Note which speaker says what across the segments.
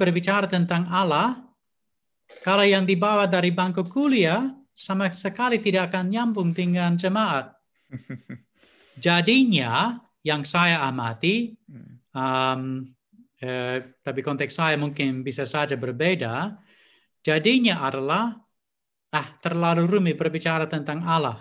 Speaker 1: berbicara tentang Allah, kalau yang dibawa dari bangku kuliah sama sekali tidak akan nyambung dengan jemaat. Jadinya yang saya amati, hmm. um, eh, tapi konteks saya mungkin bisa saja berbeda. Jadinya adalah ah terlalu rumit berbicara tentang Allah.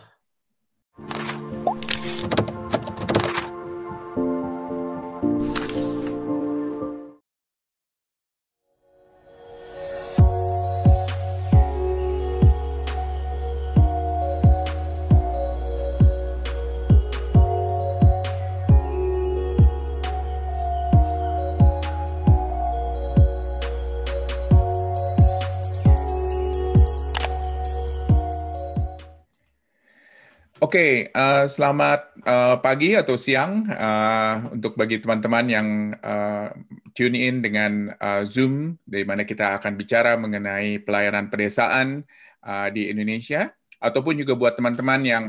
Speaker 2: Oke, okay, uh, eh, selamat uh, pagi atau siang uh, untuk bagi teman-teman yang uh, tune in dengan uh, Zoom, di mana kita akan bicara mengenai pelayanan pedesaan uh, di Indonesia, ataupun juga buat teman-teman yang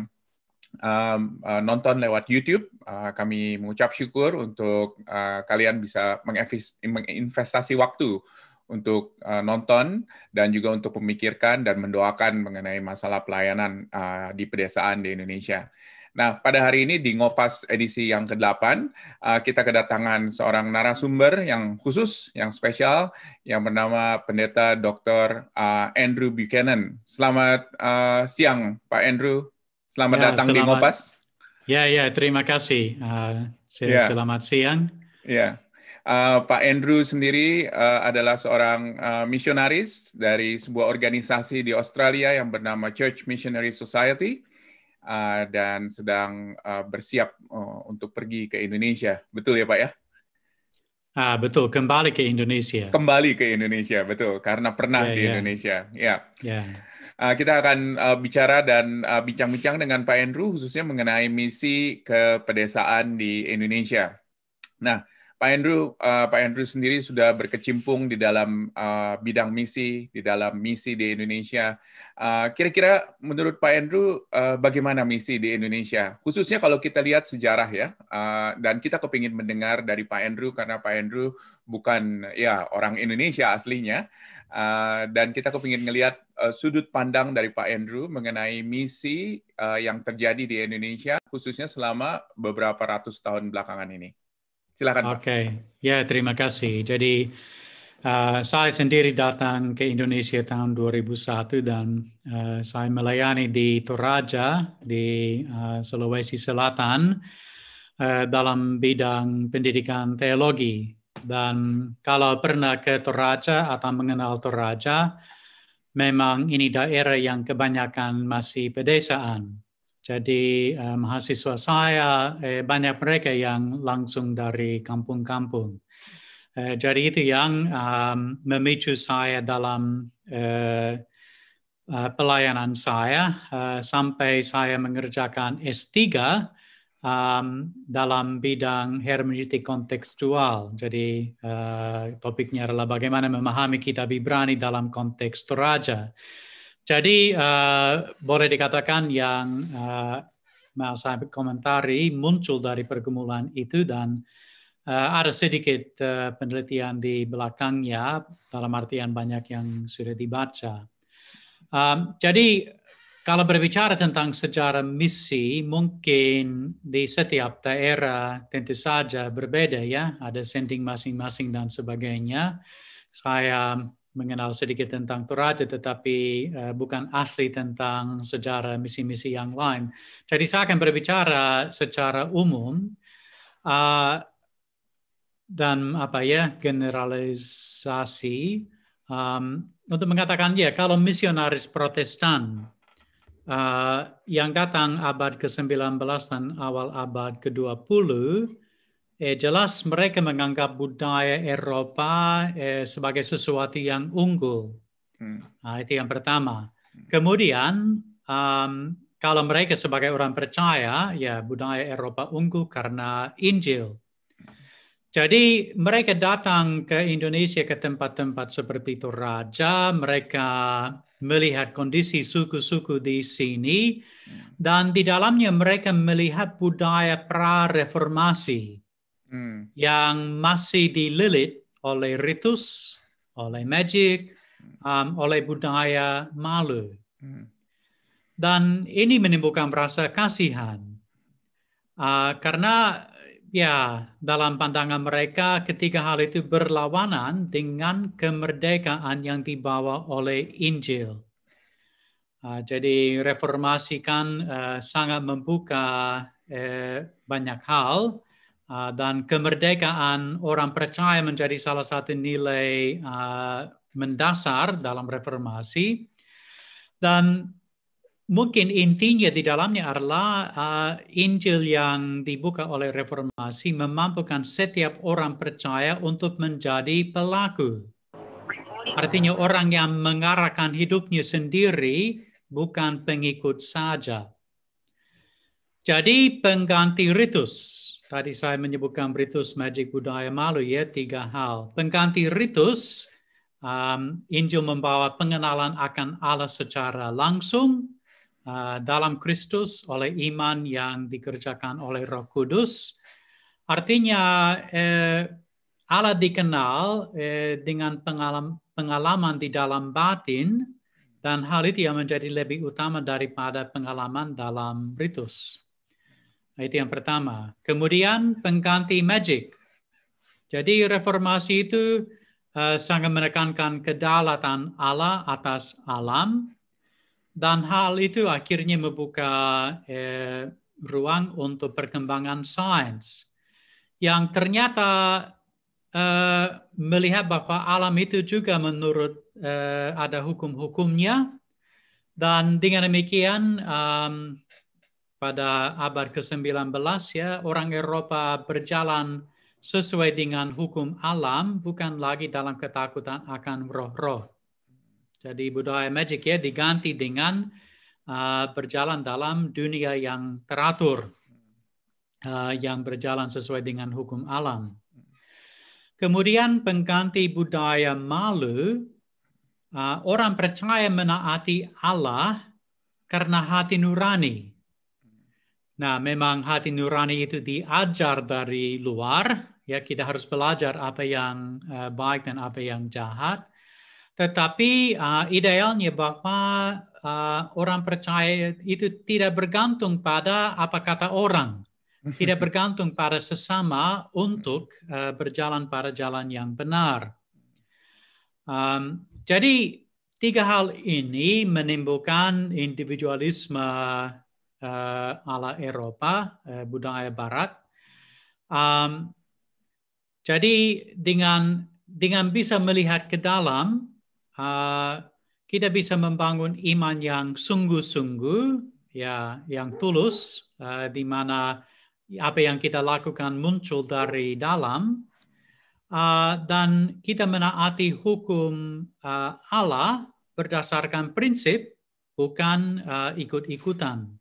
Speaker 2: um, uh, nonton lewat YouTube, uh, kami mengucap syukur untuk uh, kalian bisa menginvestasi waktu untuk uh, nonton dan juga untuk memikirkan dan mendoakan mengenai masalah pelayanan uh, di pedesaan di Indonesia. Nah, pada hari ini di Ngopas edisi yang ke-8, uh, eh, kita kedatangan seorang narasumber yang khusus, yang spesial, yang bernama Pendeta Dr. Uh, Andrew Buchanan. Selamat uh, siang, Pak Andrew. Selamat ya, datang selamat. di Ngopas.
Speaker 1: Ya, ya, terima kasih. Uh, selamat siang.
Speaker 2: Ya. Eh, Pak Andrew sendiri uh, adalah seorang uh, eh, misionaris dari sebuah organisasi di Australia yang bernama Church Missionary Society uh, dan sedang uh, bersiap uh, untuk pergi ke Indonesia. Betul ya Pak ya?
Speaker 1: Ah, betul, kembali ke Indonesia. Kembali
Speaker 2: ke Indonesia, betul, karena pernah yeah, di yeah. Indonesia. Ya. Yeah. Ya. Yeah. kita akan bicara dan bincang-bincang dengan Pak Andrew khususnya mengenai misi ke pedesaan di Indonesia. Nah, Pak Andrew, uh, Pak Andrew sendiri sudah berkecimpung di dalam uh, bidang misi, di dalam misi di Indonesia. Eh, kira-kira uh, menurut Pak Andrew, uh, bagaimana misi di Indonesia? Khususnya kalau kita lihat sejarah ya, uh, dan kita kepingin mendengar dari Pak Andrew karena Pak Andrew bukan ya orang Indonesia aslinya, uh, dan kita kepingin melihat uh, sudut pandang dari Pak Andrew mengenai misi uh, yang terjadi di Indonesia, khususnya selama beberapa ratus tahun belakangan ini.
Speaker 1: Silakan. Oke, okay. ya terima kasih. Jadi uh, saya sendiri datang ke Indonesia tahun 2001 dan uh, saya melayani di Toraja di uh, Sulawesi Selatan uh, dalam bidang pendidikan teologi. Dan kalau pernah ke Toraja atau mengenal Toraja, memang ini daerah yang kebanyakan masih pedesaan. Jadi eh, mahasiswa saya eh, banyak mereka yang langsung dari kampung-kampung. Eh, jadi itu yang um, memicu saya dalam eh, eh, pelayanan saya eh, sampai saya mengerjakan S3 um, ehm, dalam bidang hermeneutik kontekstual. Jadi eh, topiknya adalah bagaimana memahami kitab Ibrani dalam konteks Toraja. Jadi uh, boleh dikatakan yang uh, eh, mau saya komentari muncul dari pergumulan itu dan uh, ada sedikit uh, penelitian di belakangnya dalam artian banyak yang sudah dibaca. Um, jadi kalau berbicara tentang sejarah misi, mungkin di setiap daerah tentu saja berbeda ya, ada sending masing-masing dan sebagainya. Saya mengenal sedikit tentang Toraja tetapi eh, bukan ahli tentang sejarah misi-misi yang lain. Jadi saya akan berbicara secara umum uh, dan apa ya generalisasi um, untuk mengatakan ya kalau misionaris Protestan uh, yang datang abad ke-19 dan awal abad ke-20 eh, jelas mereka menganggap budaya Eropa eh, sebagai sesuatu yang unggul. Hmm. Nah, itu yang pertama. Hmm. Kemudian um, kalau mereka sebagai orang percaya, ya budaya Eropa unggul karena Injil. Jadi mereka datang ke Indonesia ke tempat-tempat seperti Toraja, mereka melihat kondisi suku-suku di sini, hmm. dan di dalamnya mereka melihat budaya pra-reformasi hmm. yang masih dililit oleh ritus, oleh magic, hmm. um, oleh budaya malu. Hmm. Dan ini menimbulkan rasa kasihan. Uh, karena ya dalam pandangan mereka ketiga hal itu berlawanan dengan kemerdekaan yang dibawa oleh Injil. Uh, jadi reformasi kan uh, sangat membuka uh, banyak hal Ah, dan kemerdekaan orang percaya menjadi salah satu nilai ah, mendasar dalam reformasi. Dan mungkin intinya di dalamnya adalah uh, Injil yang dibuka oleh reformasi memampukan setiap orang percaya untuk menjadi pelaku. Artinya orang yang mengarahkan hidupnya sendiri bukan pengikut saja. Jadi pengganti ritus Tadi saya menyebutkan ritus magic budaya malu ya, tiga hal. Pengganti ritus, um, Injil membawa pengenalan akan Allah secara langsung uh, dalam Kristus oleh iman yang dikerjakan oleh roh kudus. Artinya eh, Allah dikenal eh, dengan pengalam, pengalaman di dalam batin, dan hal itu yang menjadi lebih utama daripada pengalaman dalam ritus. Itu yang pertama. Kemudian pengganti magic. Jadi reformasi itu uh, sangat menekankan kedaulatan Allah atas alam dan hal itu akhirnya membuka eh, ruang untuk perkembangan sains yang ternyata eh, melihat bahwa alam itu juga menurut eh, ada hukum-hukumnya dan dengan demikian um, pada abad ke-19 ya orang Eropa berjalan sesuai dengan hukum alam bukan lagi dalam ketakutan akan roh-roh. Jadi budaya magic ya diganti dengan uh, berjalan dalam dunia yang teratur uh, yang berjalan sesuai dengan hukum alam. Kemudian pengganti budaya malu uh, orang percaya menaati Allah karena hati nurani Nah, memang hati nurani itu diajar dari luar, ya kita harus belajar apa yang uh, baik dan apa yang jahat. Tetapi uh, idealnya bahwa uh, orang percaya itu tidak bergantung pada apa kata orang, tidak bergantung pada sesama untuk uh, berjalan pada jalan yang benar. Um, jadi tiga hal ini menimbulkan individualisme Eh, ala Eropa, eh, budaya Barat. Um, jadi dengan dengan bisa melihat ke dalam, uh, kita bisa membangun iman yang sungguh-sungguh, ya, yang tulus, uh, di mana apa yang kita lakukan muncul dari dalam, uh, dan kita menaati hukum uh, Allah berdasarkan prinsip, bukan uh, ikut-ikutan.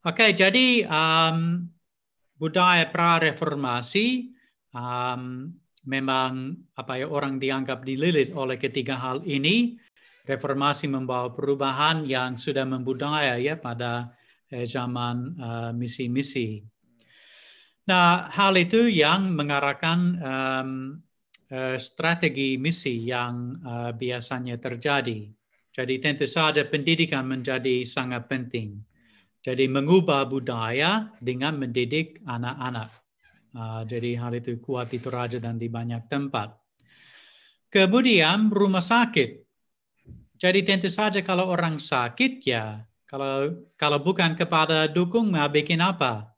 Speaker 1: Oke, okay, jadi um, budaya pra-reformasi um, memang apa ya orang dianggap dililit oleh ketiga hal ini. Reformasi membawa perubahan yang sudah membudaya ya pada eh, zaman uh, misi-misi. Nah, hal itu yang mengarahkan um, uh, strategi misi yang uh, biasanya terjadi. Jadi tentu saja pendidikan menjadi sangat penting. Jadi mengubah budaya dengan mendidik anak-anak. Ah, jadi hal itu kuat di Toraja dan di banyak tempat. Kemudian rumah sakit. Jadi tentu saja kalau orang sakit ya, kalau kalau bukan kepada dukung, mau bikin apa?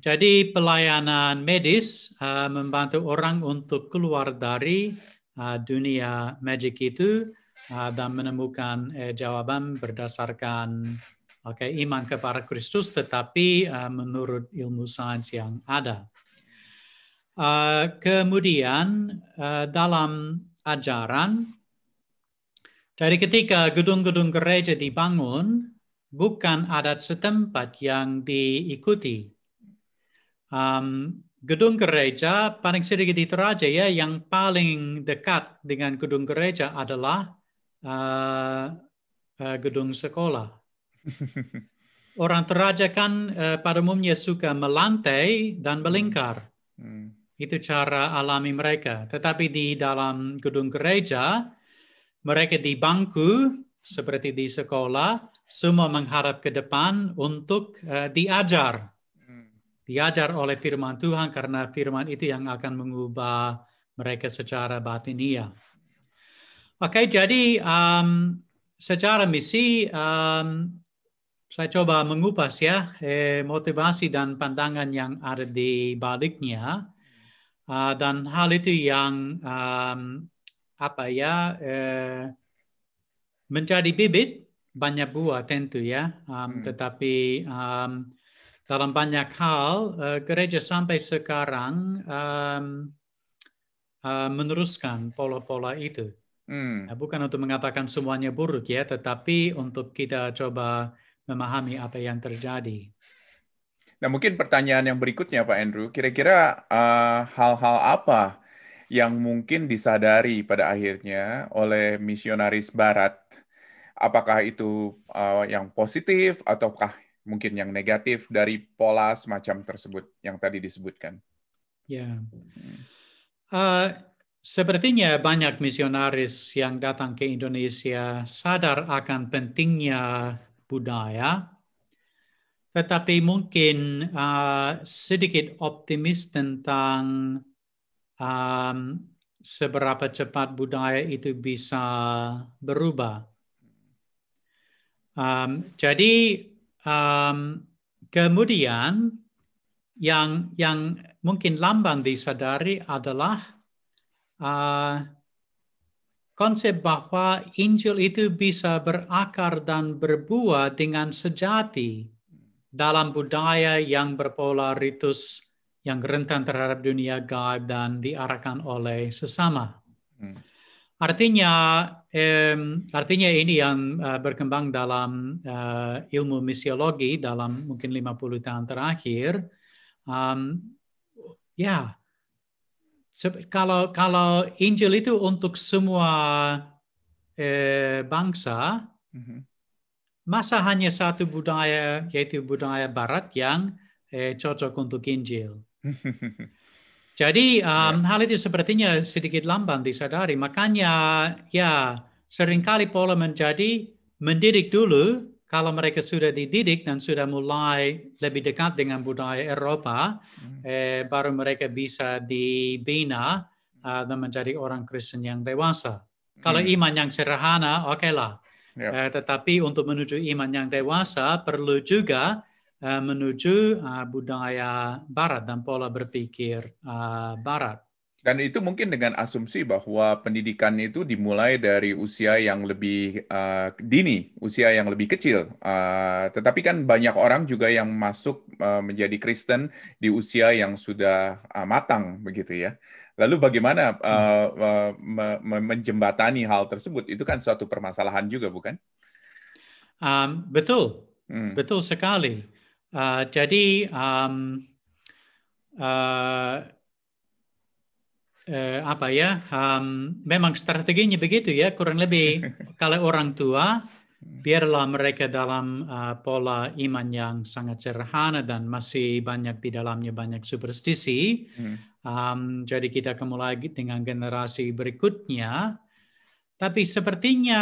Speaker 1: Jadi pelayanan medis uh, membantu orang untuk keluar dari uh, dunia magic itu uh, dan menemukan uh, jawaban berdasarkan Oke, okay, iman kepada Kristus, tetapi uh, menurut ilmu sains yang ada. Uh, kemudian uh, dalam ajaran, dari ketika gedung-gedung gereja dibangun, bukan adat setempat yang diikuti. Um, gedung gereja paling sedikit di Toraja ya, yang paling dekat dengan gedung gereja adalah uh, uh, gedung sekolah Orang teraja kan uh, eh, pada umumnya suka melantai dan hmm. melingkar. Hmm. Itu cara alami mereka. Tetapi di dalam gedung gereja, mereka di bangku seperti di sekolah, semua mengharap ke depan untuk uh, diajar. Hmm. Diajar oleh firman Tuhan karena firman itu yang akan mengubah mereka secara batinia. Oke, okay, jadi um, secara misi um, saya coba mengupas ya eh, motivasi dan pandangan yang ada di baliknya uh, dan hal itu yang um, apa ya eh, menjadi bibit banyak buah tentu ya, um, hmm. tetapi um, dalam banyak hal uh, gereja sampai sekarang um, uh, meneruskan pola-pola itu. Hmm. Nah, bukan untuk mengatakan semuanya buruk ya, tetapi untuk kita coba memahami apa yang terjadi. Nah, mungkin pertanyaan yang berikutnya,
Speaker 2: Pak Andrew, kira-kira hal eh, hal-hal apa yang mungkin disadari pada akhirnya oleh misionaris Barat? Apakah itu uh, yang positif ataukah mungkin yang negatif dari pola semacam tersebut yang tadi disebutkan?
Speaker 1: Ya, uh, sepertinya banyak misionaris yang datang ke Indonesia sadar akan pentingnya budaya, tetapi mungkin uh, sedikit optimis tentang um, seberapa cepat budaya itu bisa berubah. Um, jadi um, kemudian yang yang mungkin lambang disadari adalah uh, konsep bahwa Injil itu bisa berakar dan berbuah dengan sejati dalam budaya yang berpola ritus yang rentan terhadap dunia gaib dan diarahkan oleh sesama. Hmm. Artinya, eh, artinya ini yang uh, berkembang dalam uh, ilmu misiologi dalam mungkin 50 tahun terakhir. Um, ya, yeah, kalau kalau Injil itu untuk semua eh, bangsa, mm-hmm. masa hanya satu budaya yaitu budaya Barat yang eh, cocok untuk Injil. Jadi um, yeah. hal itu sepertinya sedikit lamban disadari. Makanya ya seringkali pola menjadi mendidik dulu kalau mereka sudah dididik dan sudah mulai lebih dekat dengan budaya Eropa, hmm. eh, baru mereka bisa dibina uh, dan menjadi orang Kristen yang dewasa. Hmm. Kalau iman yang sederhana, oke okay lah. Yep. Ya. Eh, tetapi untuk menuju iman yang dewasa perlu juga eh, menuju uh, budaya Barat dan pola berpikir uh, Barat.
Speaker 2: Dan itu mungkin dengan asumsi bahwa pendidikan itu dimulai dari usia yang lebih uh, dini, usia yang lebih kecil. Uh, tetapi kan banyak orang juga yang masuk uh, menjadi Kristen di usia yang sudah uh, matang, begitu ya. Lalu bagaimana uh, uh, me menjembatani hal tersebut? Itu kan suatu permasalahan juga, bukan?
Speaker 1: Um, betul, hmm. betul sekali. Uh, jadi um, uh, eh, apa ya? Um, memang strateginya begitu ya, kurang lebih kalau orang tua hmm. biarlah mereka dalam uh, pola iman yang sangat sederhana dan masih banyak di dalamnya banyak superstisi. Um, jadi kita kembali lagi dengan generasi berikutnya. Tapi sepertinya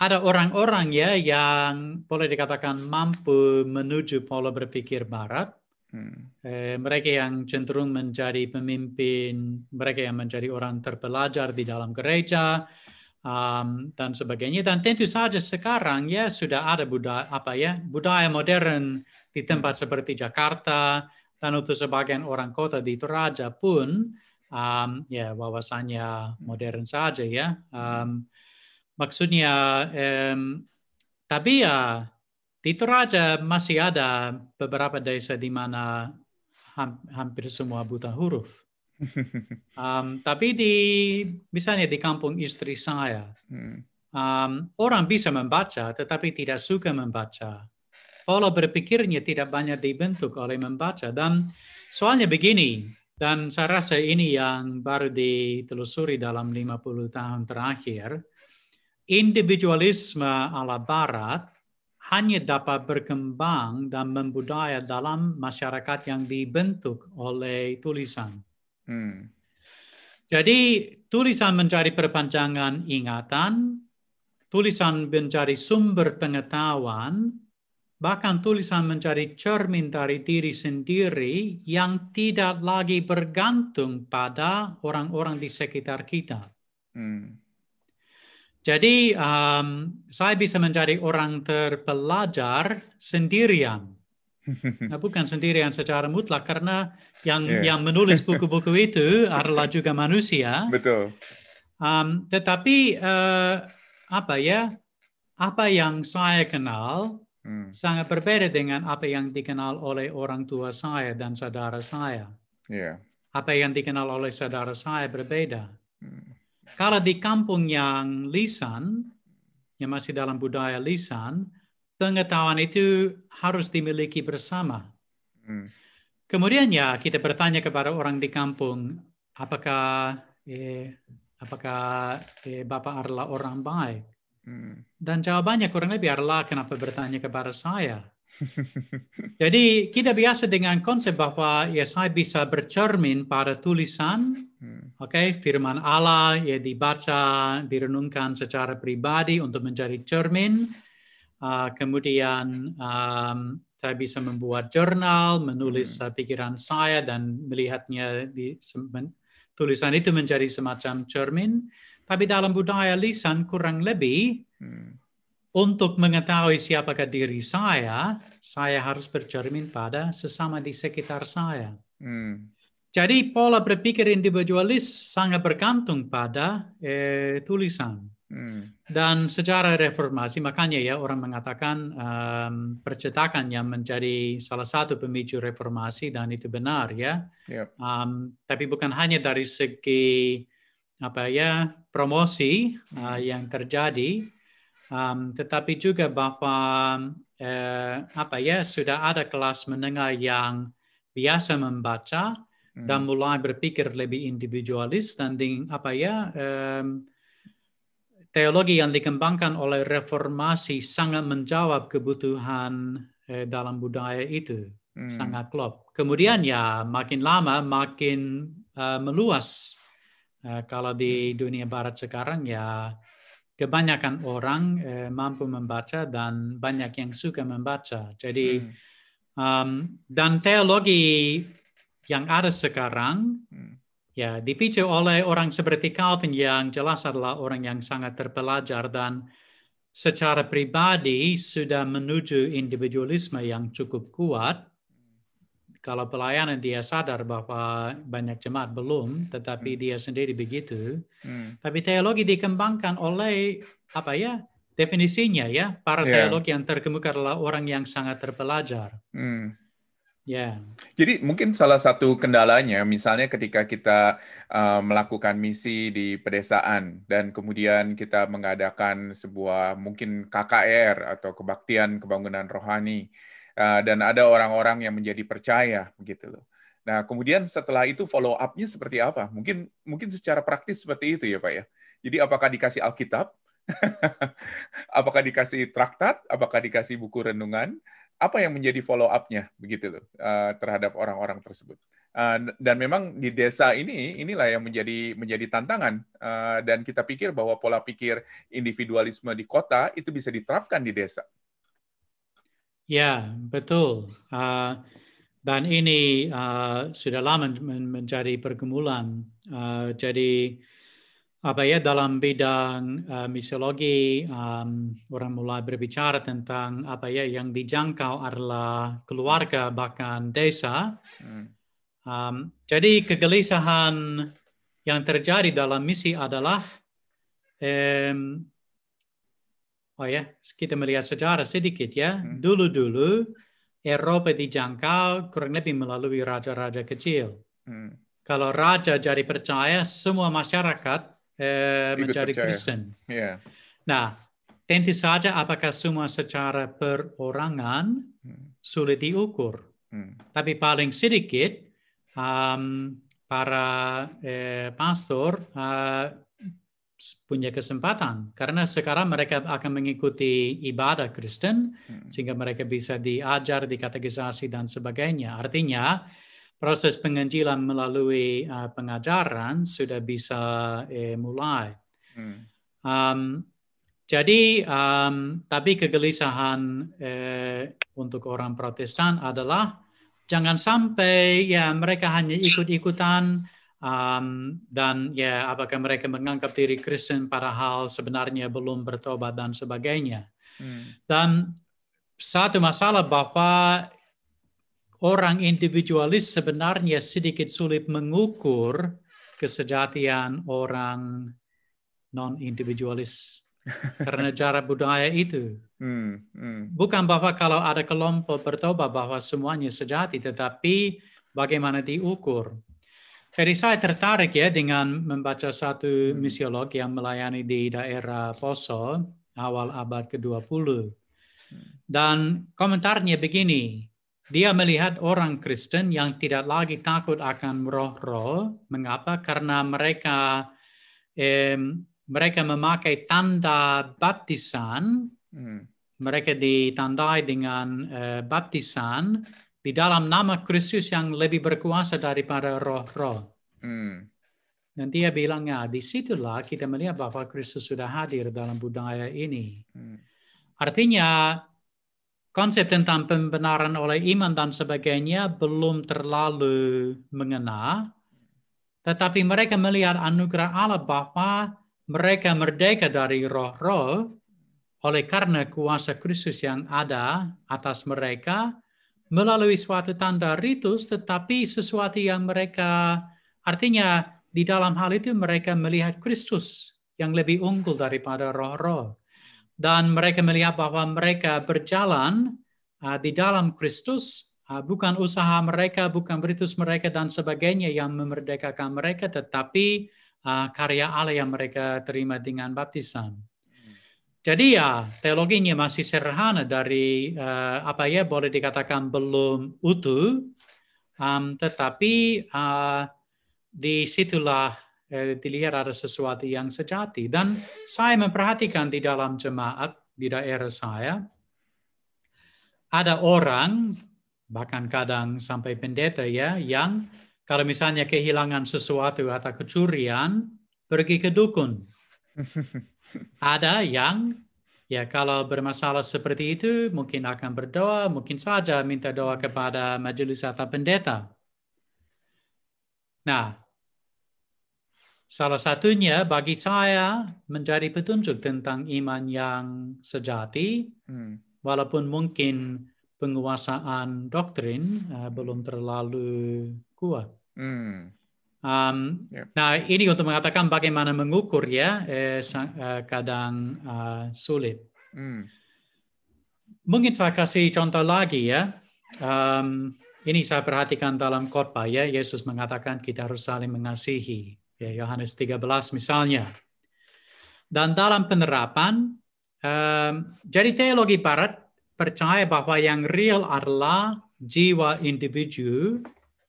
Speaker 1: ada orang-orang ya yang boleh dikatakan mampu menuju pola berpikir barat Eh, mereka yang cenderung menjadi pemimpin, mereka yang menjadi orang terpelajar di dalam gereja um, dan sebagainya. Dan tentu saja sekarang ya sudah ada budaya apa ya budaya modern di tempat seperti Jakarta dan untuk sebagian orang kota di Toraja pun um, ya wawasannya modern saja ya. Um, maksudnya um, tapi ya di Toraja masih ada beberapa desa di mana hampir semua buta huruf. Um, tapi di misalnya di kampung istri saya, hmm. um, orang bisa membaca tetapi tidak suka membaca. Pola berpikirnya tidak banyak dibentuk oleh membaca dan soalnya begini dan saya rasa ini yang baru ditelusuri dalam 50 tahun terakhir individualisme ala barat hanya dapat berkembang dan membudaya dalam masyarakat yang dibentuk oleh tulisan. Hmm. Jadi tulisan mencari perpanjangan ingatan, tulisan mencari sumber pengetahuan, bahkan tulisan mencari cermin dari diri sendiri yang tidak lagi bergantung pada orang-orang di sekitar kita. Hmm. Jadi um, saya bisa menjadi orang terpelajar sendirian. Nah, bukan sendirian secara mutlak karena yang yeah. yang menulis buku-buku itu adalah juga manusia. Betul. Um, tetapi uh, apa ya apa yang saya kenal hmm. sangat berbeda dengan apa yang dikenal oleh orang tua saya dan saudara saya. Yeah. Apa yang dikenal oleh saudara saya berbeda. Hmm. Kalau di kampung yang lisan, yang masih dalam budaya lisan, pengetahuan itu harus dimiliki bersama. Hmm. Kemudian ya kita bertanya kepada orang di kampung, apakah eh, apakah eh, bapak adalah orang baik? Hmm. Dan jawabannya kurang lebih adalah kenapa bertanya kepada saya? Jadi kita biasa dengan konsep bahwa ya saya bisa bercermin pada tulisan Hmm. oke okay? firman Allah ya dibaca direnungkan secara pribadi untuk mencari cermin uh, kemudian um, saya bisa membuat jurnal menulis hmm. pikiran saya dan melihatnya di tulisan itu menjadi semacam cermin tapi dalam budaya lisan kurang lebih hmm. untuk mengetahui siapakah diri saya, saya harus bercermin pada sesama di sekitar saya. Hmm. Jadi pola berpikir individualis sangat bergantung pada eh, tulisan. Hmm. Dan secara reformasi, makanya ya orang mengatakan um, percetakan yang menjadi salah satu pemicu reformasi dan itu benar ya. Yep. Um, tapi bukan hanya dari segi apa ya promosi uh, yang terjadi, um, tetapi juga bahwa eh, apa ya sudah ada kelas menengah yang biasa membaca hmm. dan mulai berpikir lebih individualis dan di apa ya um, teologi yang dikembangkan oleh reformasi sangat menjawab kebutuhan eh, dalam budaya itu hmm. sangat klop. Kemudian ya makin lama makin uh, meluas. Uh, kalau di hmm. dunia barat sekarang ya kebanyakan orang eh, mampu membaca dan banyak yang suka membaca. Jadi hmm. um, dan teologi yang ada sekarang hmm. ya dipicu oleh orang seperti Calvin yang jelas adalah orang yang sangat terpelajar dan secara pribadi sudah menuju individualisme yang cukup kuat. Kalau pelayanan dia sadar bahwa banyak jemaat belum, tetapi hmm. dia sendiri begitu. Hmm. Tapi teologi dikembangkan oleh apa ya definisinya ya para yeah. teolog yang terkemuka adalah orang yang sangat terpelajar. Hmm. Yeah. Jadi
Speaker 2: mungkin salah satu kendalanya, misalnya ketika kita uh, melakukan misi di pedesaan dan kemudian kita mengadakan sebuah mungkin KKR atau kebaktian kebangunan rohani uh, dan ada orang-orang yang menjadi percaya begitu loh. Nah kemudian setelah itu follow up-nya seperti apa? Mungkin mungkin secara praktis seperti itu ya Pak ya. Jadi apakah dikasih Alkitab? apakah dikasih traktat? Apakah dikasih buku renungan? apa yang menjadi follow up-nya begitu loh uh, eh, terhadap orang-orang tersebut. Uh, dan memang di desa ini inilah yang menjadi menjadi tantangan uh, dan kita pikir bahwa pola pikir individualisme di kota itu bisa diterapkan di desa.
Speaker 1: Ya betul uh, dan ini uh, sudah lama menjadi pergumulan. Uh, jadi apa ya dalam bidang uh, misiologi um, orang mulai berbicara tentang apa ya yang dijangkau adalah keluarga bahkan desa. Um, jadi kegelisahan yang terjadi dalam misi adalah um, oh ya kita melihat sejarah sedikit ya hmm. dulu-dulu Eropa dijangkau kurang lebih melalui raja-raja kecil. Hmm. Kalau raja jadi percaya semua masyarakat Eh, Mencari Kristen. Yeah. Nah, tentu saja apakah semua secara perorangan hmm. sulit diukur. Hmm. Tapi paling sedikit um, para eh, pastor uh, punya kesempatan karena sekarang mereka akan mengikuti ibadah Kristen hmm. sehingga mereka bisa diajar, dikategorisasi dan sebagainya. Artinya proses penginjilan melalui uh, pengajaran sudah bisa eh, mulai. Hmm. Um, jadi, um, tapi kegelisahan eh, untuk orang Protestan adalah jangan sampai ya mereka hanya ikut-ikutan um, dan ya apakah mereka menganggap diri Kristen para hal sebenarnya belum bertobat dan sebagainya. Hmm. Dan satu masalah bahwa orang individualis sebenarnya sedikit sulit mengukur kesejatian orang non-individualis karena cara budaya itu.
Speaker 3: Hmm, hmm.
Speaker 1: Bukan bahwa kalau ada kelompok bertobat bahwa semuanya sejati, tetapi bagaimana diukur. Jadi saya tertarik ya dengan membaca satu hmm. misiolog yang melayani di daerah Poso awal abad ke-20. Hmm. Dan komentarnya begini, dia melihat orang Kristen yang tidak lagi takut akan roh-roh. Mengapa? Karena mereka eh, mereka memakai tanda baptisan. Hmm. Mereka ditandai dengan eh, baptisan di dalam nama Kristus yang lebih berkuasa daripada roh-roh. Hmm. Dan dia bilang, ya, situlah kita melihat bahwa Kristus sudah hadir dalam budaya ini. Hmm. Artinya, konsep tentang pembenaran oleh iman dan sebagainya belum terlalu mengena, tetapi mereka melihat anugerah Allah bahwa mereka merdeka dari roh-roh oleh karena kuasa Kristus yang ada atas mereka melalui suatu tanda ritus, tetapi sesuatu yang mereka artinya di dalam hal itu mereka melihat Kristus yang lebih unggul daripada roh-roh dan mereka melihat bahwa mereka berjalan uh, di dalam Kristus, uh, bukan usaha mereka, bukan beritus mereka dan sebagainya yang memerdekakan mereka, tetapi uh, karya Allah yang mereka terima dengan baptisan. Jadi ya teologinya masih sederhana dari uh, apa ya boleh dikatakan belum utuh, um, tetapi uh, disitulah Eh, dilihat ada sesuatu yang sejati. Dan saya memperhatikan di dalam jemaat di daerah saya, ada orang, bahkan kadang sampai pendeta ya, yang kalau misalnya kehilangan sesuatu atau kecurian, pergi ke dukun. Ada yang ya kalau bermasalah seperti itu mungkin akan berdoa, mungkin saja minta doa kepada majelis atau pendeta. Nah, Salah satunya bagi saya menjadi petunjuk tentang iman yang sejati, hmm. walaupun mungkin penguasaan doktrin uh, belum terlalu kuat. Hmm. Um, yeah. Nah, ini untuk mengatakan bagaimana mengukur ya, eh, eh kadang uh, sulit. Hmm. Mungkin saya kasih contoh lagi ya. Um, ini saya perhatikan dalam korpa ya, Yesus mengatakan kita harus saling mengasihi ya Yohanes 13 misalnya. Dan dalam penerapan, um, jadi teologi barat percaya bahwa yang real adalah jiwa individu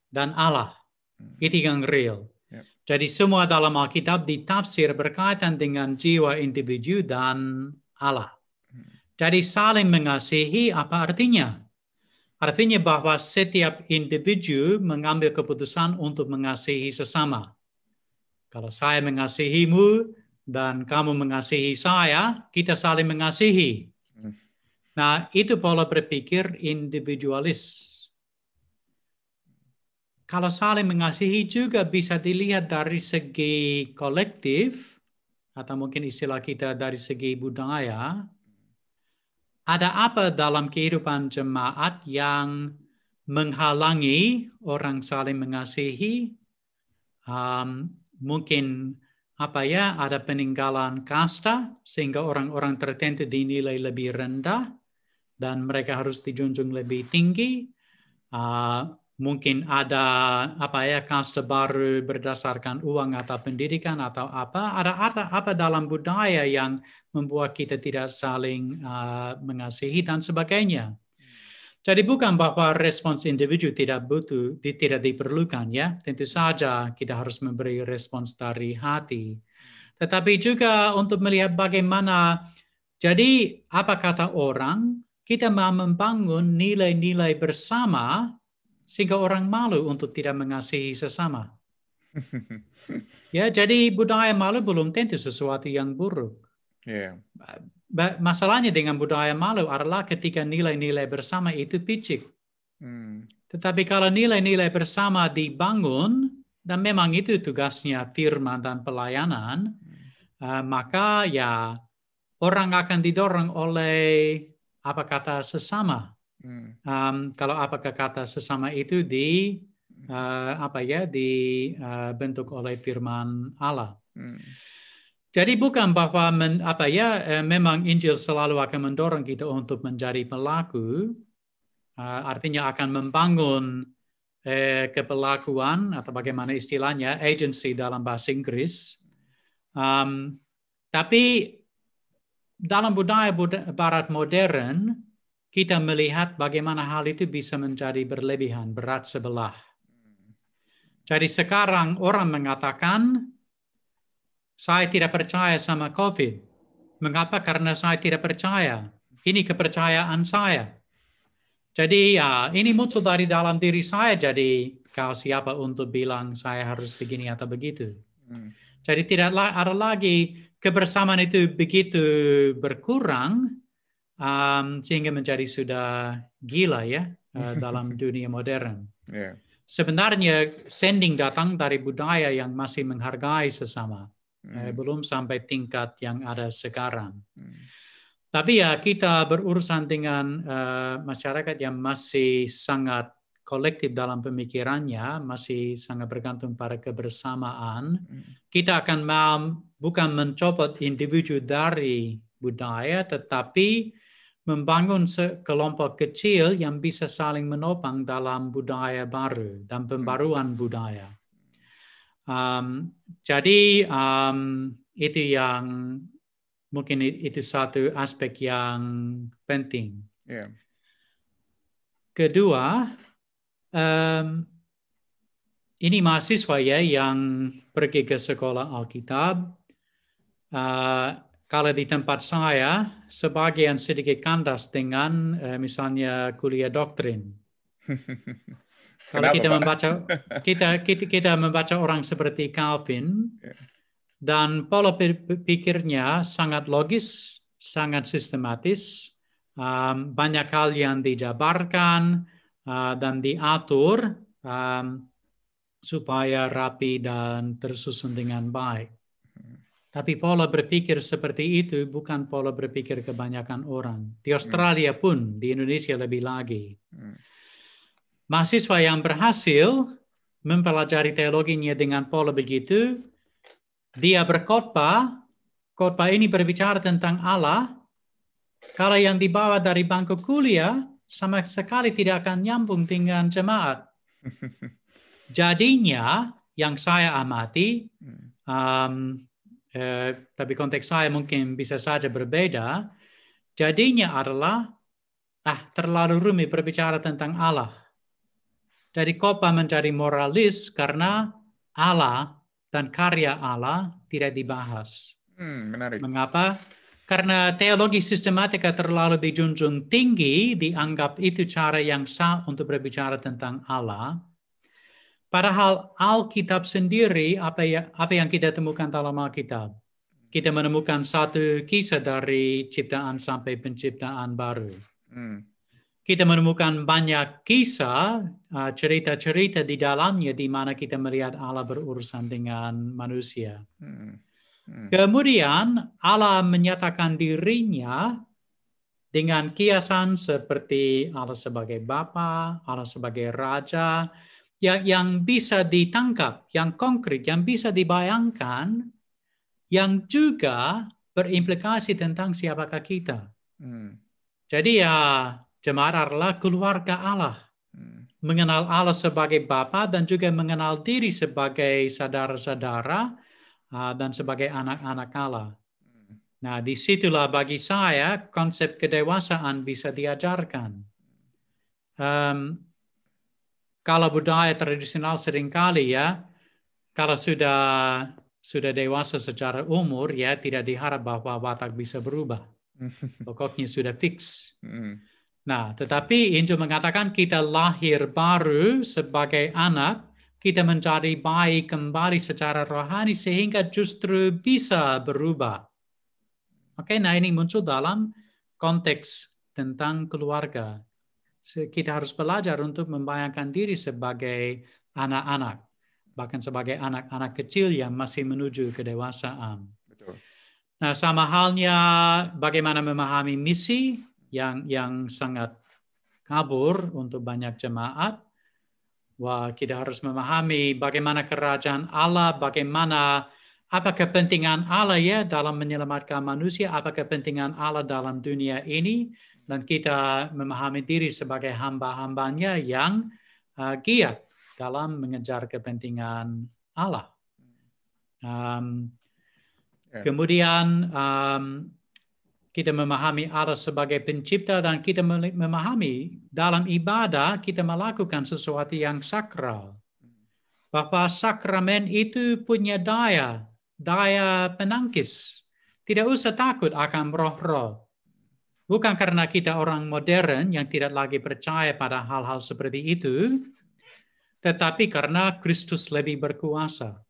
Speaker 1: dan Allah. Hmm. Itu yang real. Ya. Jadi semua dalam Alkitab ditafsir berkaitan dengan jiwa individu dan Allah. Hmm. Jadi saling mengasihi apa artinya? Artinya bahwa setiap individu mengambil keputusan untuk mengasihi sesama. Kalau saya mengasihimu dan kamu mengasihi saya, kita saling mengasihi. Hmm. Nah, itu pola berpikir individualis. Kalau saling mengasihi juga bisa dilihat dari segi kolektif, atau mungkin istilah kita dari segi budaya, ada apa dalam kehidupan jemaat yang menghalangi orang saling mengasihi, um, mungkin apa ya ada peninggalan kasta sehingga orang-orang tertentu dinilai lebih rendah dan mereka harus dijunjung lebih tinggi. Uh, mungkin ada apa ya kasta baru berdasarkan uang atau pendidikan atau apa ada ada apa dalam budaya yang membuat kita tidak saling uh, mengasihi dan sebagainya jadi bukan bahwa respons individu tidak butuh, tidak diperlukan ya. Tentu saja kita harus memberi respons dari hati. Tetapi juga untuk melihat bagaimana, jadi apa kata orang, kita mau membangun nilai-nilai bersama sehingga orang malu untuk tidak mengasihi sesama. ya, jadi budaya malu belum tentu sesuatu yang buruk. Yeah masalahnya dengan budaya malu adalah ketika nilai-nilai bersama itu picik. Hmm. Tetapi kalau nilai-nilai bersama dibangun, dan memang itu tugasnya firman dan pelayanan, hmm. uh, maka ya orang akan didorong oleh apa kata sesama. Hmm. Um, kalau apa kata sesama itu di uh, apa ya dibentuk eh, uh, oleh firman Allah. Hmm. Jadi bukan bahwa men, apa ya eh, memang Injil selalu akan mendorong kita untuk menjadi pelaku, eh, artinya akan membangun eh, kepelakuan atau bagaimana istilahnya agency dalam bahasa Inggris. Um, tapi dalam budaya Barat modern kita melihat bagaimana hal itu bisa menjadi berlebihan berat sebelah. Hmm. Jadi sekarang orang mengatakan saya tidak percaya sama COVID. Mengapa? Karena saya tidak percaya. Ini kepercayaan saya. Jadi ya, ini muncul dari dalam diri saya. Jadi kau siapa untuk bilang saya harus begini atau begitu? Hmm. Jadi tidak ada lagi kebersamaan itu begitu berkurang um, sehingga menjadi sudah gila ya uh, dalam dunia modern. Yeah. Sebenarnya sending datang dari budaya yang masih menghargai sesama. Hmm. Eh, belum sampai tingkat yang ada sekarang. Mm. Tapi ya kita berurusan dengan uh, masyarakat yang masih sangat kolektif dalam pemikirannya, masih sangat bergantung pada kebersamaan. Mm. Kita akan mau bukan mencopot individu dari budaya, tetapi membangun kelompok kecil yang bisa saling menopang dalam budaya baru dan pembaruan hmm. budaya. Um, jadi um, itu yang mungkin itu satu aspek yang penting. Yeah. Kedua, um, ini mahasiswa ya yang pergi ke sekolah Alkitab. Uh, kalau di tempat saya, sebagian sedikit kandas dengan uh, misalnya kuliah doktrin. Kalau kita Pak? membaca kita, kita kita membaca orang seperti Calvin ya. dan pola pikirnya sangat logis, sangat sistematis, um, banyak hal yang dijabarkan uh, dan diatur um, supaya rapi dan tersusun dengan baik. Hmm. Tapi pola berpikir seperti itu bukan pola berpikir kebanyakan orang. Di hmm. Australia pun, di Indonesia lebih lagi. Hmm mahasiswa yang berhasil mempelajari teologinya dengan pola begitu, dia berkhotbah, khotbah ini berbicara tentang Allah, kalau yang dibawa dari bangku kuliah sama sekali tidak akan nyambung dengan jemaat. Jadinya yang saya amati, hmm. um, eh, tapi konteks saya mungkin bisa saja berbeda, jadinya adalah ah terlalu rumit berbicara tentang Allah dari Kopa menjadi moralis karena Allah dan karya Allah tidak dibahas. Hmm, menarik. Mengapa? Karena teologi sistematika terlalu dijunjung tinggi, dianggap itu cara yang sah untuk berbicara tentang Allah. Padahal Alkitab sendiri, apa, yang, apa yang kita temukan dalam Alkitab? Kita menemukan satu kisah dari ciptaan sampai penciptaan baru. Hmm kita menemukan banyak kisah, uh, cerita-cerita di dalamnya di mana kita melihat Allah berurusan dengan manusia.
Speaker 3: Hmm. Hmm.
Speaker 1: Kemudian Allah menyatakan dirinya dengan kiasan seperti Allah sebagai Bapa, Allah sebagai Raja, yang, yang bisa ditangkap, yang konkret, yang bisa dibayangkan, yang juga berimplikasi tentang siapakah kita. Hmm. Jadi ya Jemaat adalah keluarga Allah. Hmm. Mengenal Allah sebagai Bapa dan juga mengenal diri sebagai saudara-saudara ah, dan sebagai anak-anak Allah. Hmm. Nah, Nah, disitulah bagi saya konsep kedewasaan bisa diajarkan. Um, kalau budaya tradisional seringkali ya, kalau sudah sudah dewasa secara umur ya tidak diharap bahwa watak bisa berubah. Pokoknya sudah fix. Mm. Nah, tetapi Injil mengatakan kita lahir baru sebagai anak, kita mencari baik kembali secara rohani sehingga justru bisa berubah. Oke, nah ini muncul dalam konteks tentang keluarga. Kita harus belajar untuk membayangkan diri sebagai anak-anak, bahkan sebagai anak-anak kecil yang masih menuju kedewasaan. Betul. Nah, sama halnya bagaimana memahami misi, yang yang sangat kabur untuk banyak jemaat. Wah, kita harus memahami bagaimana kerajaan Allah, bagaimana apa kepentingan Allah ya dalam menyelamatkan manusia, apa kepentingan Allah dalam dunia ini, dan kita memahami diri sebagai hamba-hambanya yang uh, giat dalam mengejar kepentingan Allah. Um, Kemudian um, kita memahami Allah sebagai pencipta dan kita memahami dalam ibadah kita melakukan sesuatu yang sakral. Bahwa sakramen itu punya daya, daya penangkis. Tidak usah takut akan roh-roh. Bukan karena kita orang modern yang tidak lagi percaya pada hal-hal seperti itu, tetapi karena Kristus lebih berkuasa.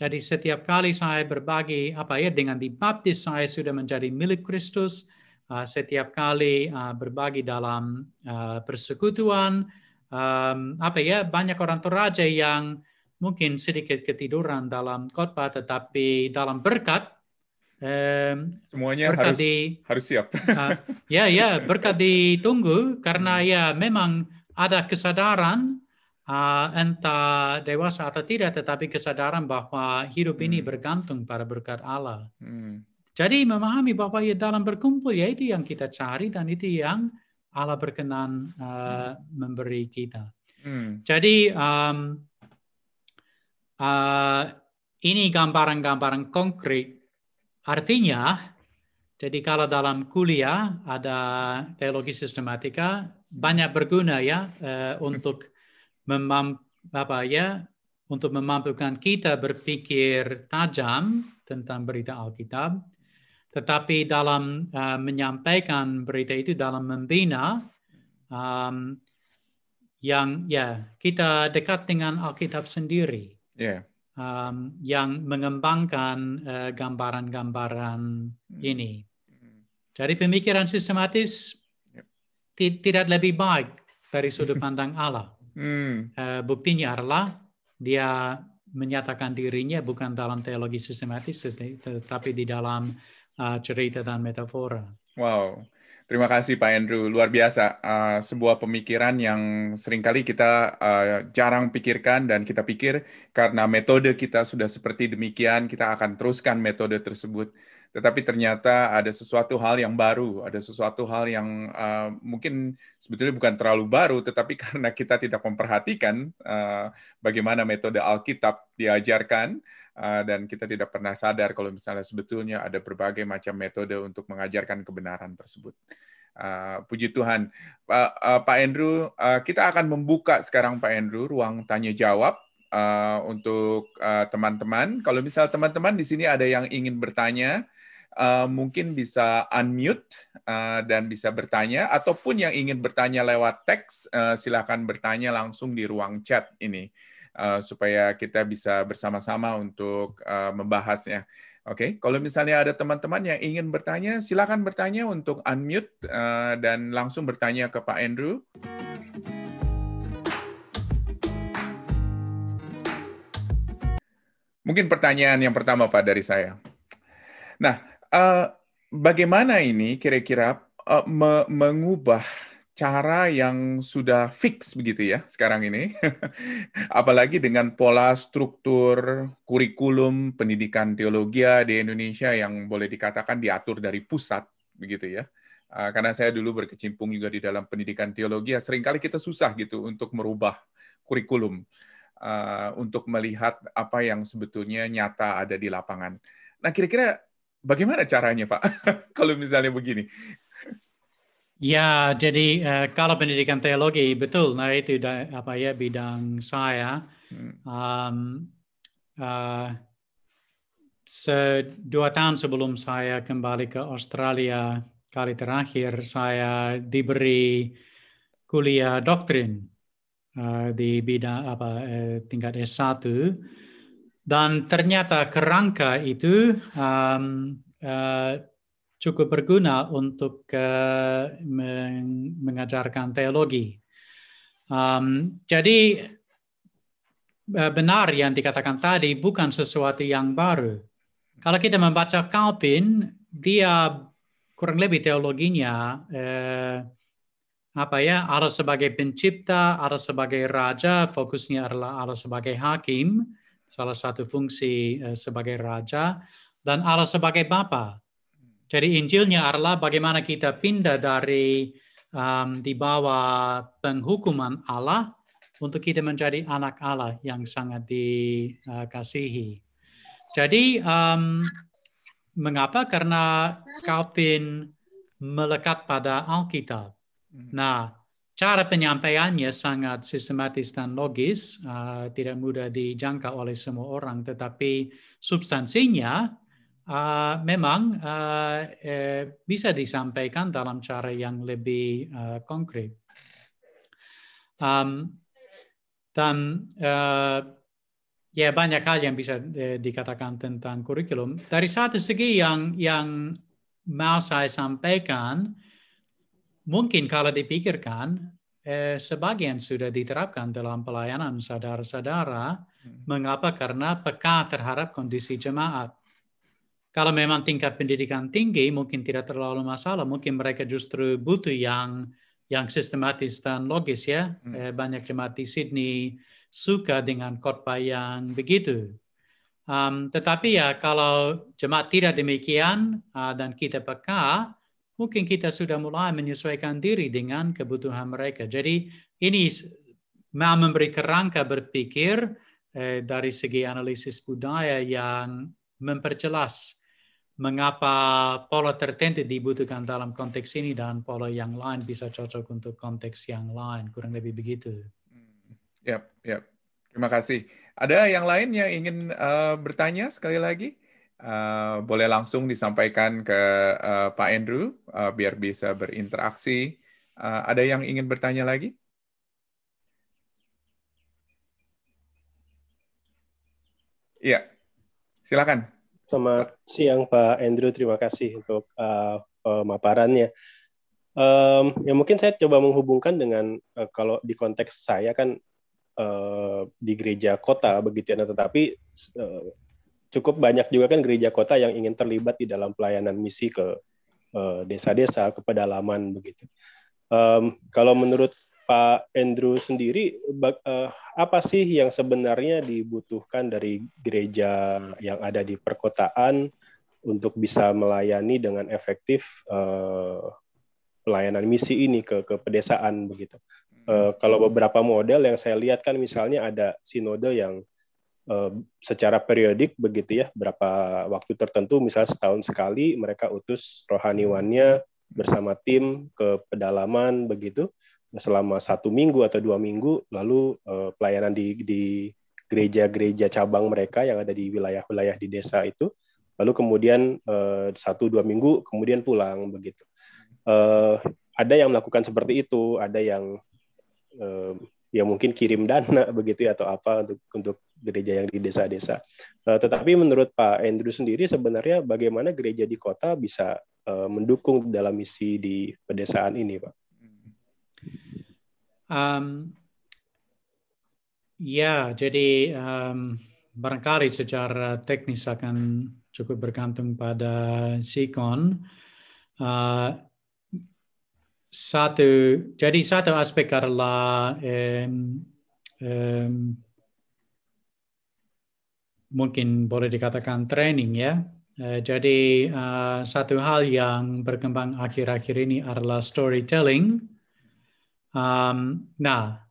Speaker 1: Jadi setiap kali saya berbagi apa ya dengan dibaptis saya sudah menjadi milik Kristus. Uh, setiap kali uh, berbagi dalam uh, persekutuan, um, apa ya banyak orang toraja yang mungkin sedikit ketiduran dalam khotbah, tetapi dalam berkat um, semuanya berkat harus di, harus siap. uh, ya ya berkat ditunggu karena ya memang ada kesadaran uh, entah dewasa atau tidak, tetapi kesadaran bahwa hidup hmm. ini bergantung pada berkat Allah. Hmm. Jadi memahami bahwa ya dalam berkumpul ya itu yang kita cari dan itu yang Allah berkenan uh, hmm. Ah, memberi kita. Hmm. Jadi um, uh, ini gambaran-gambaran konkret. Artinya, jadi kalau dalam kuliah ada teologi sistematika banyak berguna ya uh, untuk apa ya untuk memampukan kita berpikir tajam tentang berita Alkitab, tetapi dalam uh, menyampaikan berita itu dalam membina um, yang ya yeah, kita dekat dengan Alkitab sendiri, yeah. Ya. um, yang mengembangkan eh, gambaran-gambaran mm. ini. Hmm. Jadi pemikiran sistematis ya. tidak lebih baik dari sudut pandang Allah.
Speaker 3: Hmm.
Speaker 1: Uh, buktinya adalah dia menyatakan dirinya bukan dalam teologi sistematis, tetapi di dalam eh, cerita dan metafora.
Speaker 2: Wow, terima kasih Pak Andrew, luar biasa. Uh, sebuah pemikiran yang seringkali kita uh, jarang pikirkan dan kita pikir karena metode kita sudah seperti demikian, kita akan teruskan metode tersebut tetapi ternyata ada sesuatu hal yang baru, ada sesuatu hal yang uh, mungkin sebetulnya bukan terlalu baru, tetapi karena kita tidak memperhatikan uh, bagaimana metode Alkitab diajarkan, uh, dan kita tidak pernah sadar kalau misalnya sebetulnya ada berbagai macam metode untuk mengajarkan kebenaran tersebut. Uh, puji Tuhan, uh, uh, Pak Andrew, uh, kita akan membuka sekarang Pak Andrew ruang tanya jawab uh, untuk teman-teman. Uh, Kalau misal teman-teman di sini ada yang ingin bertanya, Eh, mungkin bisa unmute uh, dan bisa bertanya, ataupun yang ingin bertanya lewat teks, uh, silakan bertanya langsung di ruang chat ini uh, supaya kita bisa bersama-sama untuk uh, membahasnya. Oke, okay. kalau misalnya ada teman-teman yang ingin bertanya, silakan bertanya untuk unmute uh, dan langsung bertanya ke Pak Andrew. Mungkin pertanyaan yang pertama Pak dari saya. Nah, Eh, bagaimana ini kira-kira uh, me mengubah cara yang sudah fix begitu ya sekarang ini. Apalagi dengan pola struktur kurikulum pendidikan teologi di Indonesia yang boleh dikatakan diatur dari pusat begitu ya. Eh, karena saya dulu berkecimpung juga di dalam pendidikan teologi, ya seringkali kita susah gitu untuk merubah kurikulum untuk melihat apa yang sebetulnya nyata ada di lapangan. Nah, kira-kira Bagaimana caranya, Pak? kalau misalnya begini.
Speaker 1: Ya, jadi uh, kalau pendidikan teologi betul, nah itu da, apa ya bidang saya. Um, uh, se dua tahun sebelum saya kembali ke Australia kali terakhir, saya diberi kuliah doktrin uh, di bidang apa uh, tingkat S1 dan ternyata kerangka itu um, uh, cukup berguna untuk uh, meng mengajarkan teologi. Um, jadi uh, benar yang dikatakan tadi bukan sesuatu yang baru. Kalau kita membaca Calvin, dia kurang lebih teologinya eh, apa ya Allah sebagai pencipta, Allah sebagai raja, fokusnya adalah Allah sebagai hakim salah satu fungsi eh, sebagai raja, dan Allah sebagai Bapa. Jadi Injilnya adalah bagaimana kita pindah dari um, di bawah penghukuman Allah untuk kita menjadi anak Allah yang sangat dikasihi. Jadi um, mengapa? Karena Calvin melekat pada Alkitab. Hmm. Nah, Cara penyampaiannya sangat sistematis dan logis, uh, tidak mudah dijangkau oleh semua orang, tetapi substansinya uh, memang uh, eh, bisa disampaikan dalam cara yang lebih uh, konkret. Um, dan uh, ya banyak hal yang bisa eh, dikatakan tentang kurikulum. Dari satu segi yang yang mau saya sampaikan mungkin kalau dipikirkan eh, sebagian sudah diterapkan dalam pelayanan saudara-saudara. Hmm. Mengapa? Karena peka terhadap kondisi jemaat. Kalau memang tingkat pendidikan tinggi, mungkin tidak terlalu masalah. Mungkin mereka justru butuh yang yang sistematis dan logis ya. Hmm. Eh, banyak jemaat di Sydney suka dengan khotbah yang begitu. Um, tetapi ya kalau jemaat tidak demikian uh, dan kita peka, mungkin kita sudah mulai menyesuaikan diri dengan kebutuhan mereka. Jadi ini mau memberi kerangka berpikir eh, dari segi analisis budaya yang memperjelas mengapa pola tertentu dibutuhkan dalam konteks ini dan pola yang lain bisa cocok untuk konteks yang lain kurang lebih begitu. Hmm.
Speaker 2: Yap, yap. Terima kasih. Ada yang lain yang ingin uh, bertanya sekali lagi? Eh, boleh langsung disampaikan ke uh, Pak Andrew uh, biar bisa berinteraksi. Uh, ada yang ingin bertanya lagi? Iya,
Speaker 4: silakan. Selamat siang Pak Andrew, terima kasih untuk uh, pemaparannya. Um, ya mungkin saya coba menghubungkan dengan uh, kalau di konteks saya kan di gereja kota begitu ya. nah, tetapi cukup banyak juga kan gereja kota yang ingin terlibat di dalam pelayanan misi ke eh, desa-desa, ke pedalaman begitu. Um, kalau menurut Pak Andrew sendiri, bak, uh, eh, apa sih yang sebenarnya dibutuhkan dari gereja yang ada di perkotaan untuk bisa melayani dengan efektif uh, pelayanan misi ini ke, ke pedesaan begitu? Uh, kalau beberapa model yang saya lihat kan misalnya ada sinode yang secara periodik begitu ya berapa waktu tertentu misal setahun sekali mereka utus rohaniwannya bersama tim ke pedalaman begitu selama satu minggu atau dua minggu lalu eh, pelayanan di di gereja-gereja cabang mereka yang ada di wilayah-wilayah di desa itu lalu kemudian eh, satu dua minggu kemudian pulang begitu eh, ada yang melakukan seperti itu ada yang ya mungkin kirim dana begitu ya, atau apa untuk untuk gereja yang di desa-desa. Eh, tetapi menurut Pak Andrew sendiri sebenarnya bagaimana gereja di kota bisa eh, mendukung dalam misi di pedesaan ini, Pak?
Speaker 1: Um, ya, jadi um, barangkali secara teknis akan cukup bergantung pada sikon. Uh, satu jadi satu aspek adalah um, um, mungkin boleh dikatakan training ya. Uh, jadi uh, satu hal yang berkembang akhir-akhir ini adalah storytelling. Um, nah,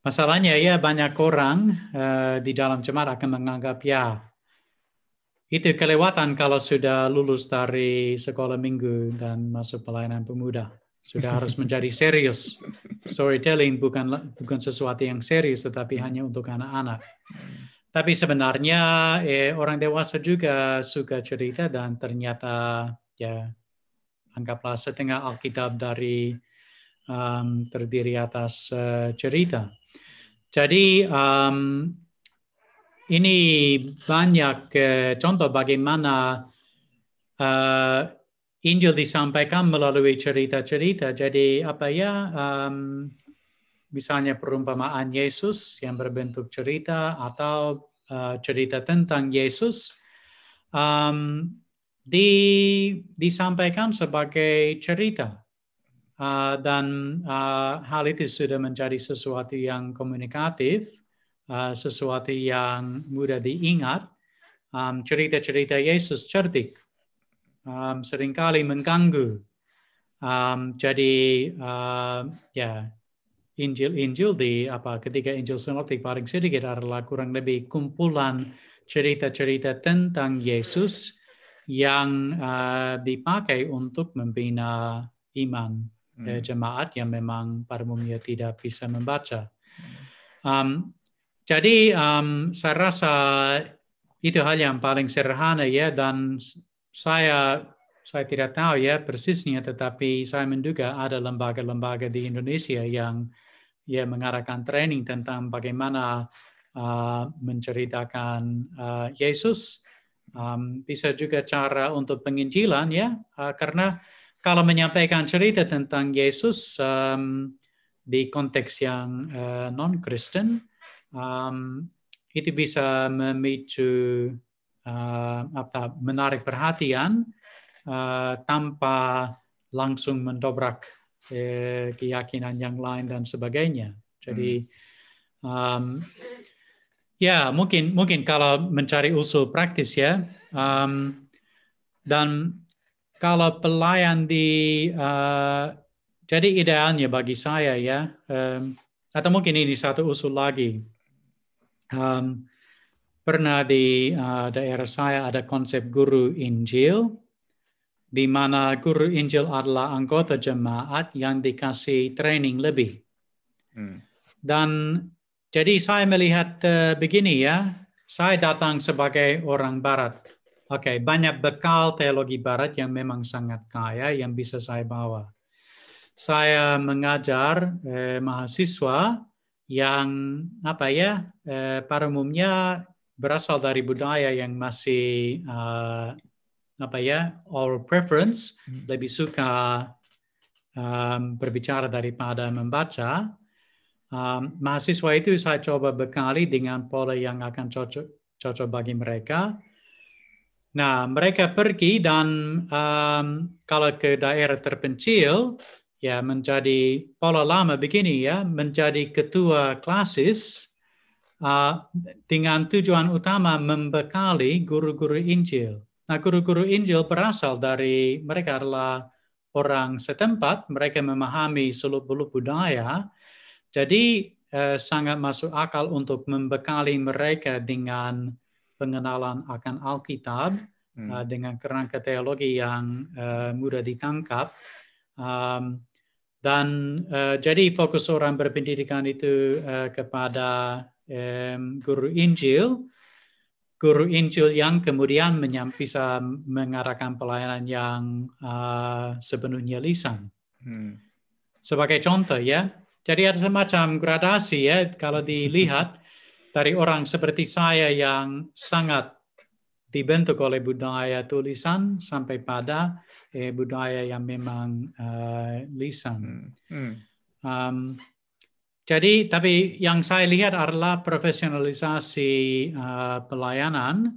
Speaker 1: masalahnya ya banyak orang uh, di dalam cemar akan menganggap ya itu kelewatan kalau sudah lulus dari sekolah minggu dan masuk pelayanan pemuda sudah harus menjadi serius. Storytelling bukan bukan sesuatu yang serius, tetapi hanya untuk anak-anak. Tapi sebenarnya eh, orang dewasa juga suka cerita dan ternyata ya anggaplah setengah Alkitab dari um, terdiri atas uh, cerita. Jadi um, ini banyak uh, contoh bagaimana uh, Injil disampaikan melalui cerita-cerita. Jadi apa ya, um, misalnya perumpamaan Yesus yang berbentuk cerita atau uh, cerita tentang Yesus um, di, disampaikan sebagai cerita. Uh, dan uh, hal itu sudah menjadi sesuatu yang komunikatif, uh, sesuatu yang mudah diingat. cerita cerita-cerita Yesus cerdik um, seringkali mengganggu. Um, jadi uh, ya Injil-Injil di apa ketika Injil Sinoptik paling sedikit adalah kurang lebih kumpulan cerita-cerita tentang Yesus yang uh, dipakai untuk membina iman eh, hmm. jemaat yang memang para umumnya tidak bisa membaca. Um, jadi um, saya rasa itu hal yang paling sederhana ya dan saya saya tidak tahu ya persisnya, tetapi saya menduga ada lembaga-lembaga di Indonesia yang ya mengarahkan training tentang bagaimana uh, menceritakan uh, Yesus. Um, bisa juga cara untuk penginjilan ya, uh, karena kalau menyampaikan cerita tentang Yesus um, di konteks yang uh, non-Kristen, um, itu bisa memicu Eh, apa menarik perhatian eh, tanpa langsung mendobrak eh, keyakinan yang lain dan sebagainya. Jadi um, ya mungkin mungkin kalau mencari usul praktis ya um, dan kalau pelayan di uh, jadi idealnya bagi saya ya um, atau mungkin ini satu usul lagi um, Pernah di uh, daerah saya ada konsep guru Injil, di mana guru Injil adalah anggota jemaat yang dikasih training lebih. Hmm. Dan jadi saya melihat uh, begini ya, saya datang sebagai orang Barat. Oke, okay, banyak bekal teologi Barat yang memang sangat kaya yang bisa saya bawa. Saya mengajar eh, mahasiswa yang apa ya eh, pada umumnya berasal dari budaya yang masih uh, apa ya or preference hmm. lebih suka um, berbicara daripada membaca um, mahasiswa itu saya coba bekali dengan pola yang akan cocok cocok bagi mereka nah mereka pergi dan um, kalau ke daerah terpencil ya menjadi pola lama begini ya menjadi ketua klasis Ah, dengan tujuan utama membekali guru-guru Injil. Nah, guru-guru Injil berasal dari mereka adalah orang setempat, mereka memahami seluk-beluk budaya, jadi eh, sangat masuk akal untuk membekali mereka dengan pengenalan akan Alkitab hmm. uh, dengan kerangka teologi yang uh, mudah ditangkap. Um, dan uh, jadi fokus orang berpendidikan itu uh, kepada guru Injil, guru Injil yang kemudian bisa mengarahkan pelayanan yang uh, sepenuhnya lisan. Hmm. Sebagai contoh ya, jadi ada semacam gradasi ya kalau dilihat dari orang seperti saya yang sangat dibentuk oleh budaya tulisan sampai pada eh, budaya yang memang uh, lisan. Hmm. Hmm. Um, jadi, tapi yang saya lihat adalah profesionalisasi uh, pelayanan.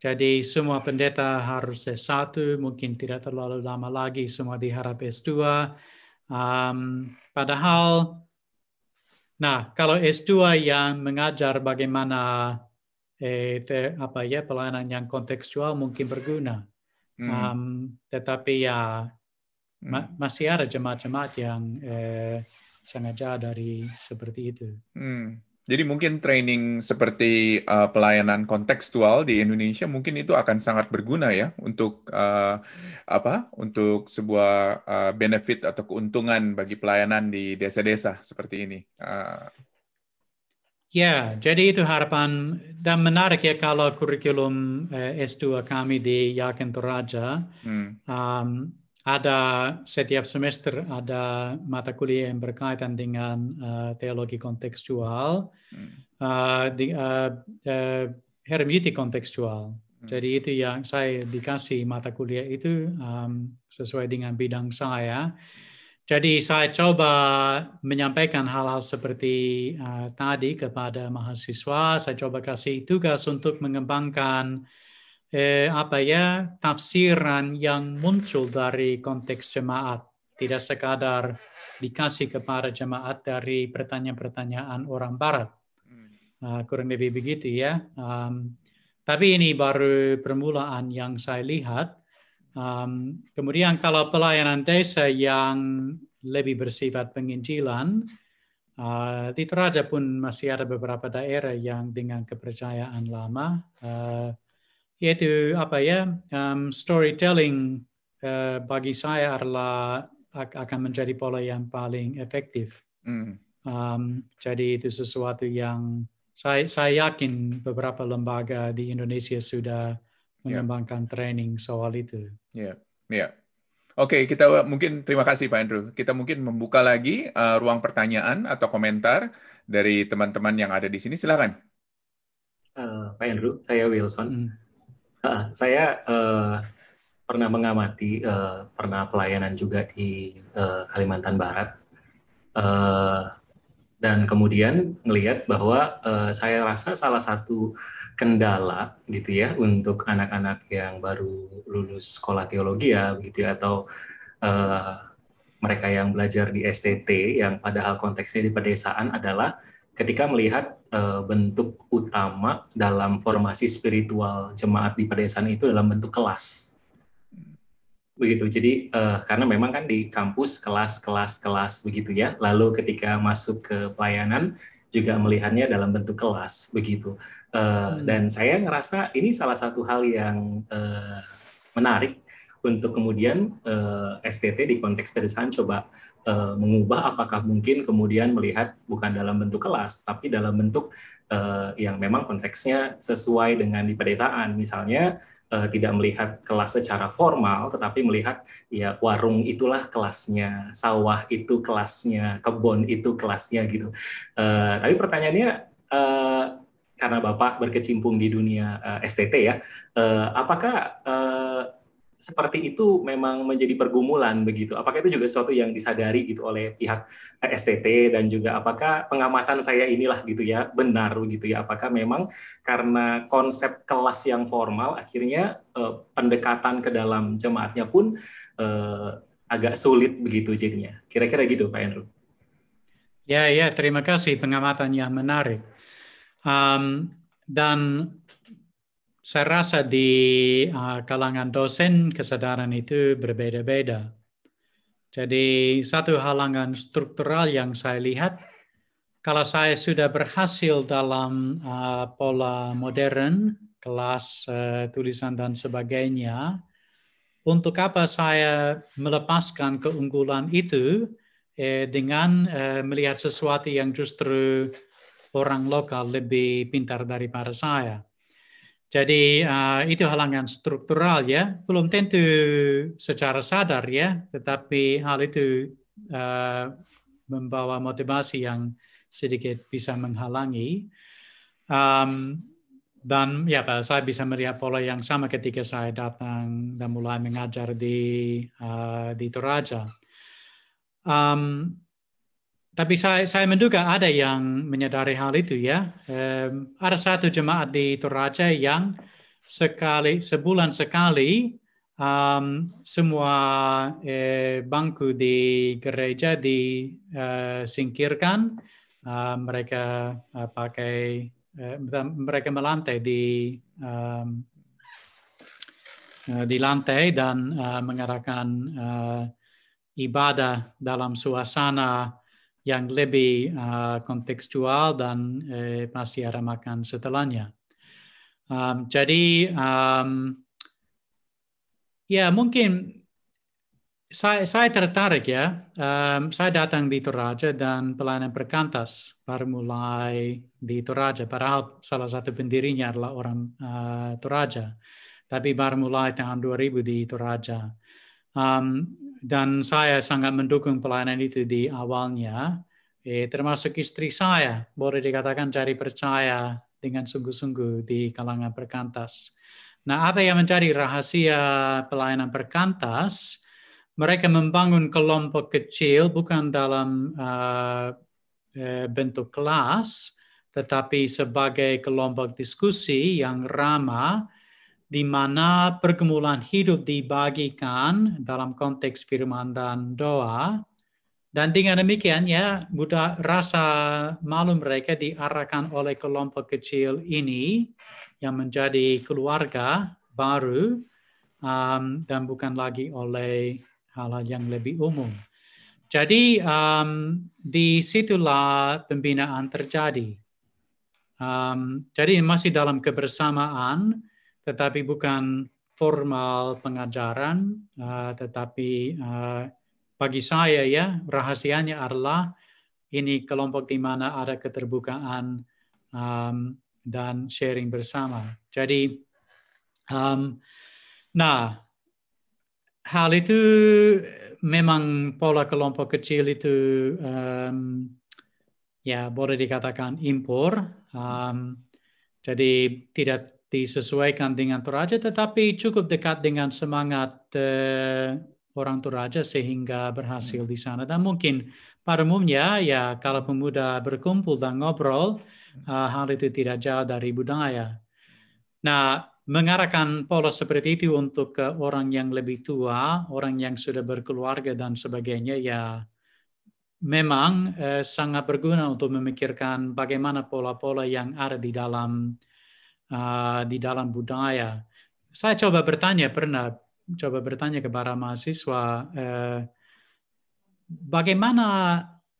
Speaker 1: Jadi semua pendeta harus S1, mungkin tidak terlalu lama lagi semua diharap S2. Um, padahal, nah kalau S2 yang mengajar bagaimana eh, te, apa ya pelayanan yang kontekstual mungkin berguna.
Speaker 3: Um,
Speaker 1: tetapi ya ma hmm. masih ada jemaat-jemaat yang eh, sengaja dari seperti itu. Hmm.
Speaker 2: Jadi mungkin training seperti uh, pelayanan kontekstual di Indonesia mungkin itu akan sangat berguna ya untuk uh, apa? Untuk sebuah uh, benefit atau keuntungan bagi pelayanan di desa-desa seperti ini. Uh.
Speaker 1: Ya, jadi itu harapan dan menarik ya kalau kurikulum uh, eh, S2 kami di Yakin Toraja
Speaker 3: hmm.
Speaker 1: um, ada setiap semester ada mata kuliah yang berkaitan dengan uh, teologi kontekstual, hmm. uh, di, uh, uh, hermeneutik kontekstual. Hmm. Jadi itu yang saya dikasih mata kuliah itu um, sesuai dengan bidang saya. Jadi saya coba menyampaikan hal-hal seperti uh, tadi kepada mahasiswa. Saya coba kasih tugas untuk mengembangkan eh, apa ya tafsiran yang muncul dari konteks jemaat tidak sekadar dikasih kepada jemaat dari pertanyaan-pertanyaan orang Barat uh, kurang lebih begitu ya um, tapi ini baru permulaan yang saya lihat um, kemudian kalau pelayanan desa yang lebih bersifat penginjilan uh, di Toraja pun masih ada beberapa daerah yang dengan kepercayaan lama uh, yaitu apa ya um, storytelling uh, bagi saya adalah akan menjadi pola yang paling efektif. Mm. Um, jadi itu sesuatu yang saya saya yakin beberapa lembaga di Indonesia sudah ya. mengembangkan yeah. training soal itu.
Speaker 3: Ya, yeah.
Speaker 2: ya. Yeah. Oke, okay, kita mungkin terima kasih Pak Andrew. Kita mungkin membuka lagi uh, ruang pertanyaan atau komentar dari teman-teman yang ada di sini. Silakan.
Speaker 5: Uh, Pak Andrew, saya Wilson. Hmm. saya uh, pernah mengamati, uh, pernah pelayanan juga di uh, Kalimantan Barat, uh, dan kemudian melihat bahwa uh, saya rasa salah satu kendala gitu ya untuk anak-anak yang baru lulus sekolah teologi ya, begitu ya, atau uh, mereka yang belajar di STT yang padahal konteksnya di pedesaan adalah ketika melihat uh, bentuk utama dalam formasi spiritual jemaat di pedesaan itu dalam bentuk kelas begitu jadi uh, karena memang kan di kampus kelas kelas kelas begitu ya lalu ketika masuk ke pelayanan juga melihatnya dalam bentuk kelas begitu uh, hmm. dan saya ngerasa ini salah satu hal yang uh, menarik untuk kemudian uh, eh, STT di konteks pedesaan coba uh, mengubah apakah mungkin kemudian melihat bukan dalam bentuk kelas tapi dalam bentuk uh, yang memang konteksnya sesuai dengan di pedesaan misalnya uh, tidak melihat kelas secara formal, tetapi melihat ya warung itulah kelasnya, sawah itu kelasnya, kebun itu kelasnya gitu. Uh, tapi pertanyaannya uh, karena bapak berkecimpung di dunia uh, STT ya, uh, apakah uh, seperti itu memang menjadi pergumulan begitu. Apakah itu juga sesuatu yang disadari gitu oleh pihak eh, STT dan juga apakah pengamatan saya inilah gitu ya benar gitu ya. Apakah memang karena konsep kelas yang formal akhirnya eh, pendekatan ke dalam jemaatnya pun eh, agak sulit begitu jadinya. Kira-kira gitu Pak Andrew.
Speaker 1: Ya ya terima kasih pengamatan yang menarik. Um, dan saya rasa di uh, kalangan dosen kesadaran itu berbeda-beda. Jadi satu halangan struktural yang saya lihat, kalau saya sudah berhasil dalam uh, pola modern, kelas uh, tulisan dan sebagainya, untuk apa saya melepaskan keunggulan itu eh, dengan eh, melihat sesuatu yang justru orang lokal lebih pintar daripada saya. Jadi uh, itu halangan struktural ya, belum tentu secara sadar ya, tetapi hal itu uh, membawa motivasi yang sedikit bisa menghalangi. Um, dan ya Pak, saya bisa melihat pola yang sama ketika saya datang dan mulai mengajar di uh, di Toraja. Um, tapi saya, saya menduga ada yang menyadari hal itu ya. Um, ada satu jemaat di Toraja yang sekali sebulan sekali um, semua eh, bangku di gereja disingkirkan. Eh, uh, mereka uh, pakai uh, mereka melantai di um, di lantai dan uh, mengadakan uh, ibadah dalam suasana yang lebih uh, kontekstual dan uh, eh, pasti ramakan setelahnya. Um, jadi um, ya mungkin saya, saya tertarik ya. Um, saya datang di Toraja dan pelayanan perkantas baru mulai di Toraja. Padahal salah satu pendirinya adalah orang uh, Toraja. Tapi baru mulai tahun 2000 di Toraja. Um, dan saya sangat mendukung pelayanan itu di awalnya, eh, termasuk istri saya, boleh dikatakan cari percaya dengan sungguh-sungguh di kalangan perkantas. Nah, apa yang mencari rahasia pelayanan perkantas? Mereka membangun kelompok kecil bukan dalam uh, bentuk kelas, tetapi sebagai kelompok diskusi yang ramah di mana pergumulan hidup dibagikan dalam konteks firman dan doa. Dan dengan demikian ya, Buddha rasa malu mereka diarahkan oleh kelompok kecil ini yang menjadi keluarga baru um, dan bukan lagi oleh hal yang lebih umum. Jadi um, situlah pembinaan terjadi. Um, jadi masih dalam kebersamaan, tetapi bukan formal pengajaran, uh, tetapi uh, bagi saya ya rahasianya adalah ini kelompok di mana ada keterbukaan um, dan sharing bersama. Jadi, um, nah hal itu memang pola kelompok kecil itu um, ya boleh dikatakan impor, um, jadi tidak disesuaikan dengan Toraja tetapi cukup dekat dengan semangat uh, orang Toraja sehingga berhasil hmm. di sana. Dan mungkin pada umumnya ya kalau pemuda berkumpul dan ngobrol uh, hal itu tidak jauh dari budaya. Nah, mengarahkan pola seperti itu untuk uh, orang yang lebih tua, orang yang sudah berkeluarga dan sebagainya ya memang uh, sangat berguna untuk memikirkan bagaimana pola-pola yang ada di dalam uh, di dalam budaya. Saya coba bertanya pernah coba bertanya kepada mahasiswa uh, bagaimana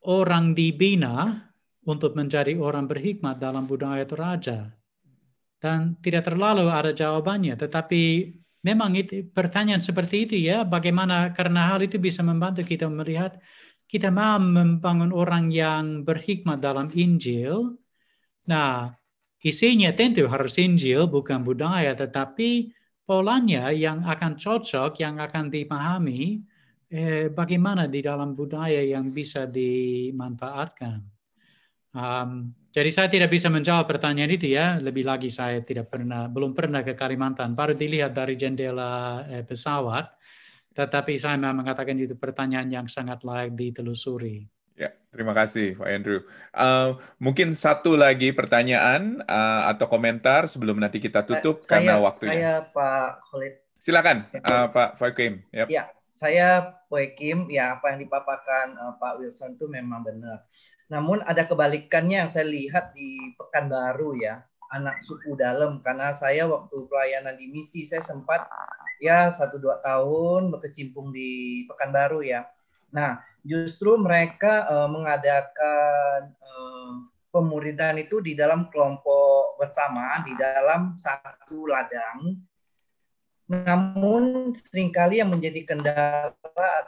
Speaker 1: orang dibina untuk menjadi orang berhikmat dalam budaya Toraja dan tidak terlalu ada jawabannya tetapi memang itu pertanyaan seperti itu ya bagaimana karena hal itu bisa membantu kita melihat kita mau membangun orang yang berhikmat dalam Injil nah Isinya tentu harus Injil, bukan budaya, tetapi polanya yang akan cocok, yang akan dipahami, eh, bagaimana di dalam budaya yang bisa dimanfaatkan. Um, jadi saya tidak bisa menjawab pertanyaan itu ya. Lebih lagi saya tidak pernah, belum pernah ke Kalimantan. Baru dilihat dari jendela eh, pesawat. Tetapi saya memang mengatakan itu pertanyaan yang sangat layak ditelusuri.
Speaker 2: Ya, terima kasih Pak Andrew. Uh, mungkin satu lagi pertanyaan uh, atau komentar sebelum nanti kita eh, tutup saya, karena waktunya. Saya
Speaker 6: Pak Khalid.
Speaker 2: Silakan uh, Pak Fakim. Yep.
Speaker 6: Ya, saya Fakim. Ya, apa yang dipaparkan uh, Pak Wilson itu memang benar. Namun ada kebalikannya yang saya lihat di Pekanbaru ya, anak suku dalam. Karena saya waktu pelayanan di misi saya sempat ya satu dua tahun berkecimpung di Pekanbaru ya. Nah, justru mereka uh, mengadakan uh, pemuridan itu di dalam kelompok bersama di dalam satu ladang. Namun seringkali yang menjadi kendala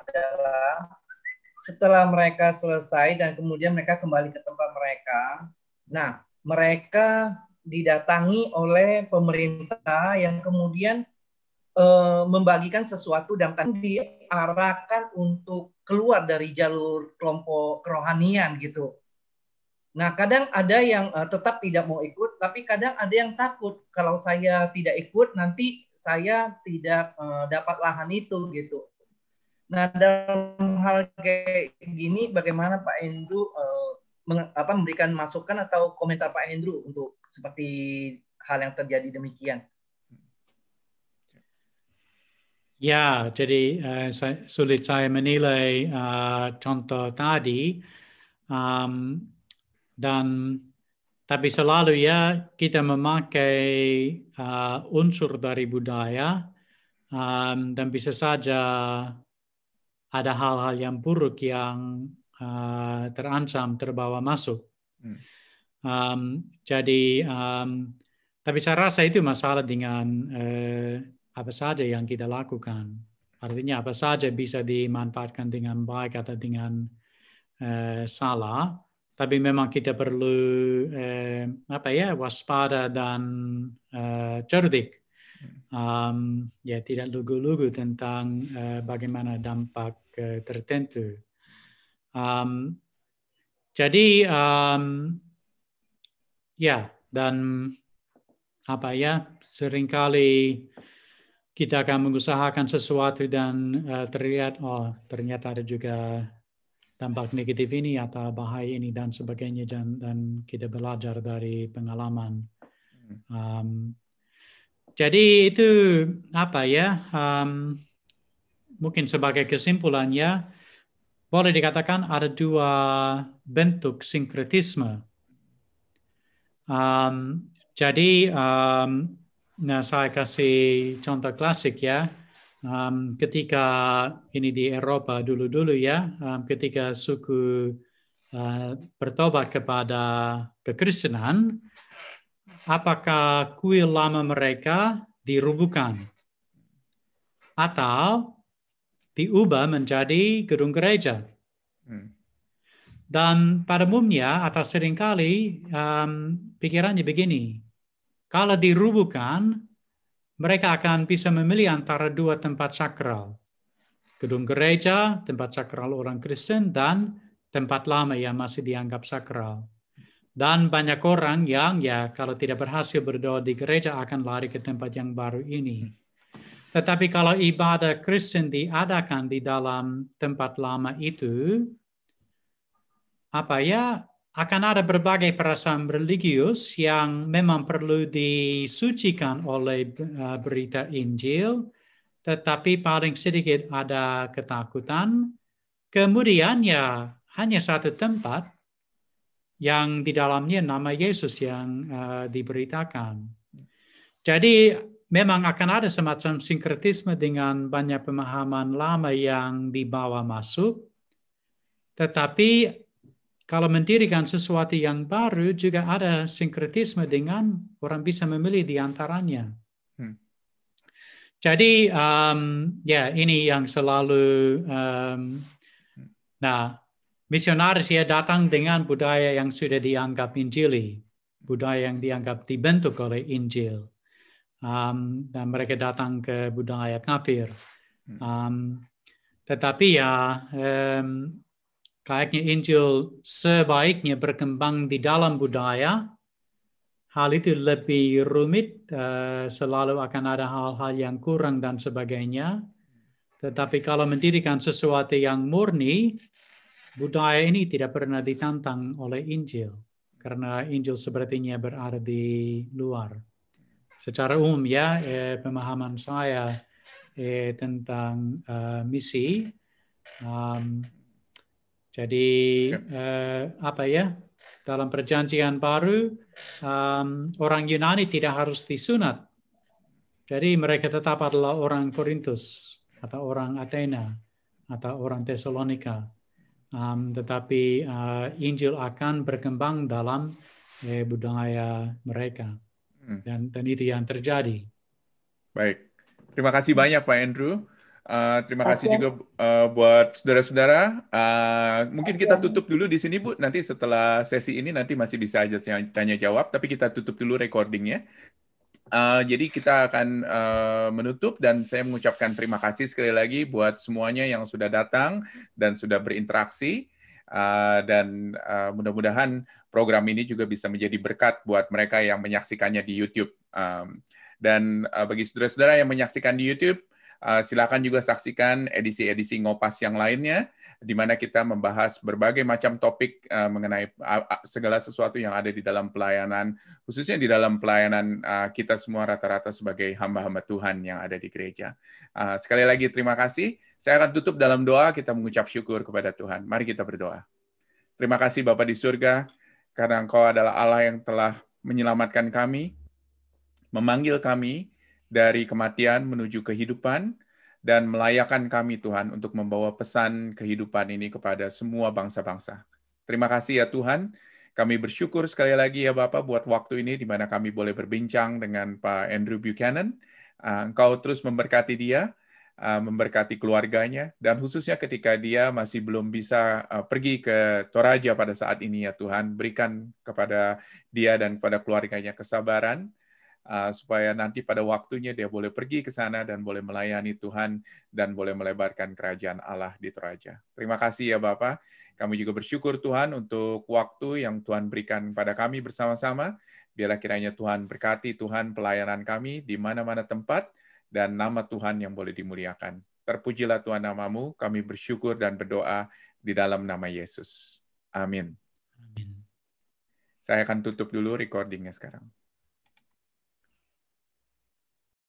Speaker 6: adalah setelah mereka selesai dan kemudian mereka kembali ke tempat mereka. Nah, mereka didatangi oleh pemerintah yang kemudian e, membagikan sesuatu dan diarahkan untuk keluar dari jalur kelompok kerohanian gitu. Nah, kadang ada yang uh, tetap tidak mau ikut, tapi kadang ada yang takut kalau saya tidak ikut nanti saya tidak uh, dapat lahan itu gitu. Nah, dalam hal kayak gini bagaimana Pak Endru uh, eh, meng, apa memberikan masukan atau komentar Pak Endru untuk seperti hal yang terjadi demikian?
Speaker 1: Ya, jadi uh, sulit saya menilai uh, contoh tadi. Um, dan tapi selalu ya kita memakai uh, unsur dari budaya um, dan bisa saja ada hal-hal yang buruk yang uh, terancam terbawa masuk. Hmm. Um, jadi um, tapi saya rasa itu masalah dengan uh, apa saja yang kita lakukan. Artinya apa saja bisa dimanfaatkan dengan baik atau dengan eh, salah. Tapi memang kita perlu eh, apa ya waspada dan eh, cerdik. Um, ya tidak lugu-lugu tentang eh, bagaimana dampak eh, tertentu. Um, jadi um, ya dan apa ya seringkali kita akan mengusahakan sesuatu dan uh, terlihat oh ternyata ada juga dampak negatif ini atau bahaya ini dan sebagainya dan dan kita belajar dari pengalaman. Um, jadi itu apa ya? Um, mungkin sebagai kesimpulannya boleh dikatakan ada dua bentuk sinkretisme. Um, jadi um, nah, saya kasih contoh klasik ya. Um, ketika ini di Eropa dulu-dulu ya, um, ketika suku uh, bertobat kepada kekristenan, apakah kuil lama mereka dirubuhkan atau diubah menjadi gedung gereja. Hmm. Dan pada umumnya atau seringkali um, pikirannya begini, kalau dirubuhkan, mereka akan bisa memilih antara dua tempat sakral. Gedung gereja, tempat sakral orang Kristen, dan tempat lama yang masih dianggap sakral. Dan banyak orang yang ya kalau tidak berhasil berdoa di gereja akan lari ke tempat yang baru ini. Tetapi kalau ibadah Kristen diadakan di dalam tempat lama itu, apa ya akan ada berbagai perasaan religius yang memang perlu disucikan oleh eh, berita Injil, tetapi paling sedikit ada ketakutan. Kemudian ya hanya satu tempat yang di dalamnya nama Yesus yang uh, diberitakan. Jadi memang akan ada semacam sinkretisme dengan banyak pemahaman lama yang dibawa masuk, tetapi kalau mendirikan sesuatu yang baru juga ada sinkretisme dengan orang bisa memilih di antaranya. Hmm. Jadi um, ya yeah, ini yang selalu um, nah misionaris ya datang dengan budaya yang sudah dianggap Injili, budaya yang dianggap dibentuk oleh Injil. Um, dan mereka datang ke budaya kafir. Hmm. Um, tetapi ya um, Kayaknya Injil sebaiknya berkembang di dalam budaya. Hal itu lebih rumit, eh, selalu akan ada hal-hal yang kurang dan sebagainya. Tetapi kalau mendirikan sesuatu yang murni, budaya ini tidak pernah ditantang oleh Injil. Karena Injil sepertinya berada di luar. Secara umum ya, eh, pemahaman saya eh, tentang uh, misi, um, jadi uh, apa ya dalam perjanjian baru um, orang Yunani tidak harus disunat. Jadi mereka tetap adalah orang Korintus atau orang Athena atau orang Tesalonika. Um, tetapi uh, Injil akan berkembang dalam eh, budaya mereka hmm. dan dan itu yang terjadi.
Speaker 2: Baik, terima kasih banyak Pak Andrew. Eh, terima kasih juga uh, buat saudara-saudara. Uh, mungkin kita tutup dulu di sini, Bu. Nanti setelah sesi ini nanti masih bisa aja tanya jawab, tapi kita tutup dulu recordingnya. Uh, jadi kita akan uh, menutup dan saya mengucapkan terima kasih sekali lagi buat semuanya yang sudah datang dan sudah berinteraksi. Uh, dan uh, mudah-mudahan program ini juga bisa menjadi berkat buat mereka yang menyaksikannya di YouTube. Um, dan uh, bagi saudara-saudara yang menyaksikan di YouTube, Eh, silakan juga saksikan edisi-edisi ngopas yang lainnya, di mana kita membahas berbagai macam topik eh, mengenai segala sesuatu yang ada di dalam pelayanan, khususnya di dalam pelayanan eh, kita semua rata-rata sebagai hamba-hamba Tuhan yang ada di gereja. sekali lagi terima kasih. Saya akan tutup dalam doa, kita mengucap syukur kepada Tuhan. Mari kita berdoa. Terima kasih Bapak di surga, karena Engkau adalah Allah yang telah menyelamatkan kami, memanggil kami, dari kematian menuju kehidupan, dan melayakan kami Tuhan untuk membawa pesan kehidupan ini kepada semua bangsa-bangsa. Terima kasih ya Tuhan, kami bersyukur sekali lagi ya Bapak buat waktu ini di mana kami boleh berbincang dengan Pak Andrew Buchanan. Ah, Engkau terus memberkati dia, ah, memberkati keluarganya, dan khususnya ketika dia masih belum bisa ah, pergi ke Toraja pada saat ini ya Tuhan, berikan kepada dia dan kepada keluarganya kesabaran, Ah, supaya nanti pada waktunya dia boleh pergi ke sana dan boleh melayani Tuhan dan boleh melebarkan kerajaan Allah di Toraja. Terima kasih ya Bapak. Kami juga bersyukur Tuhan untuk waktu yang Tuhan berikan pada kami bersama-sama. Biarlah kiranya Tuhan berkati Tuhan pelayanan kami di mana-mana tempat dan nama Tuhan yang boleh dimuliakan. Terpujilah Tuhan namamu, kami bersyukur dan berdoa di dalam nama Yesus. Amin. Amin. Saya akan tutup dulu recordingnya sekarang.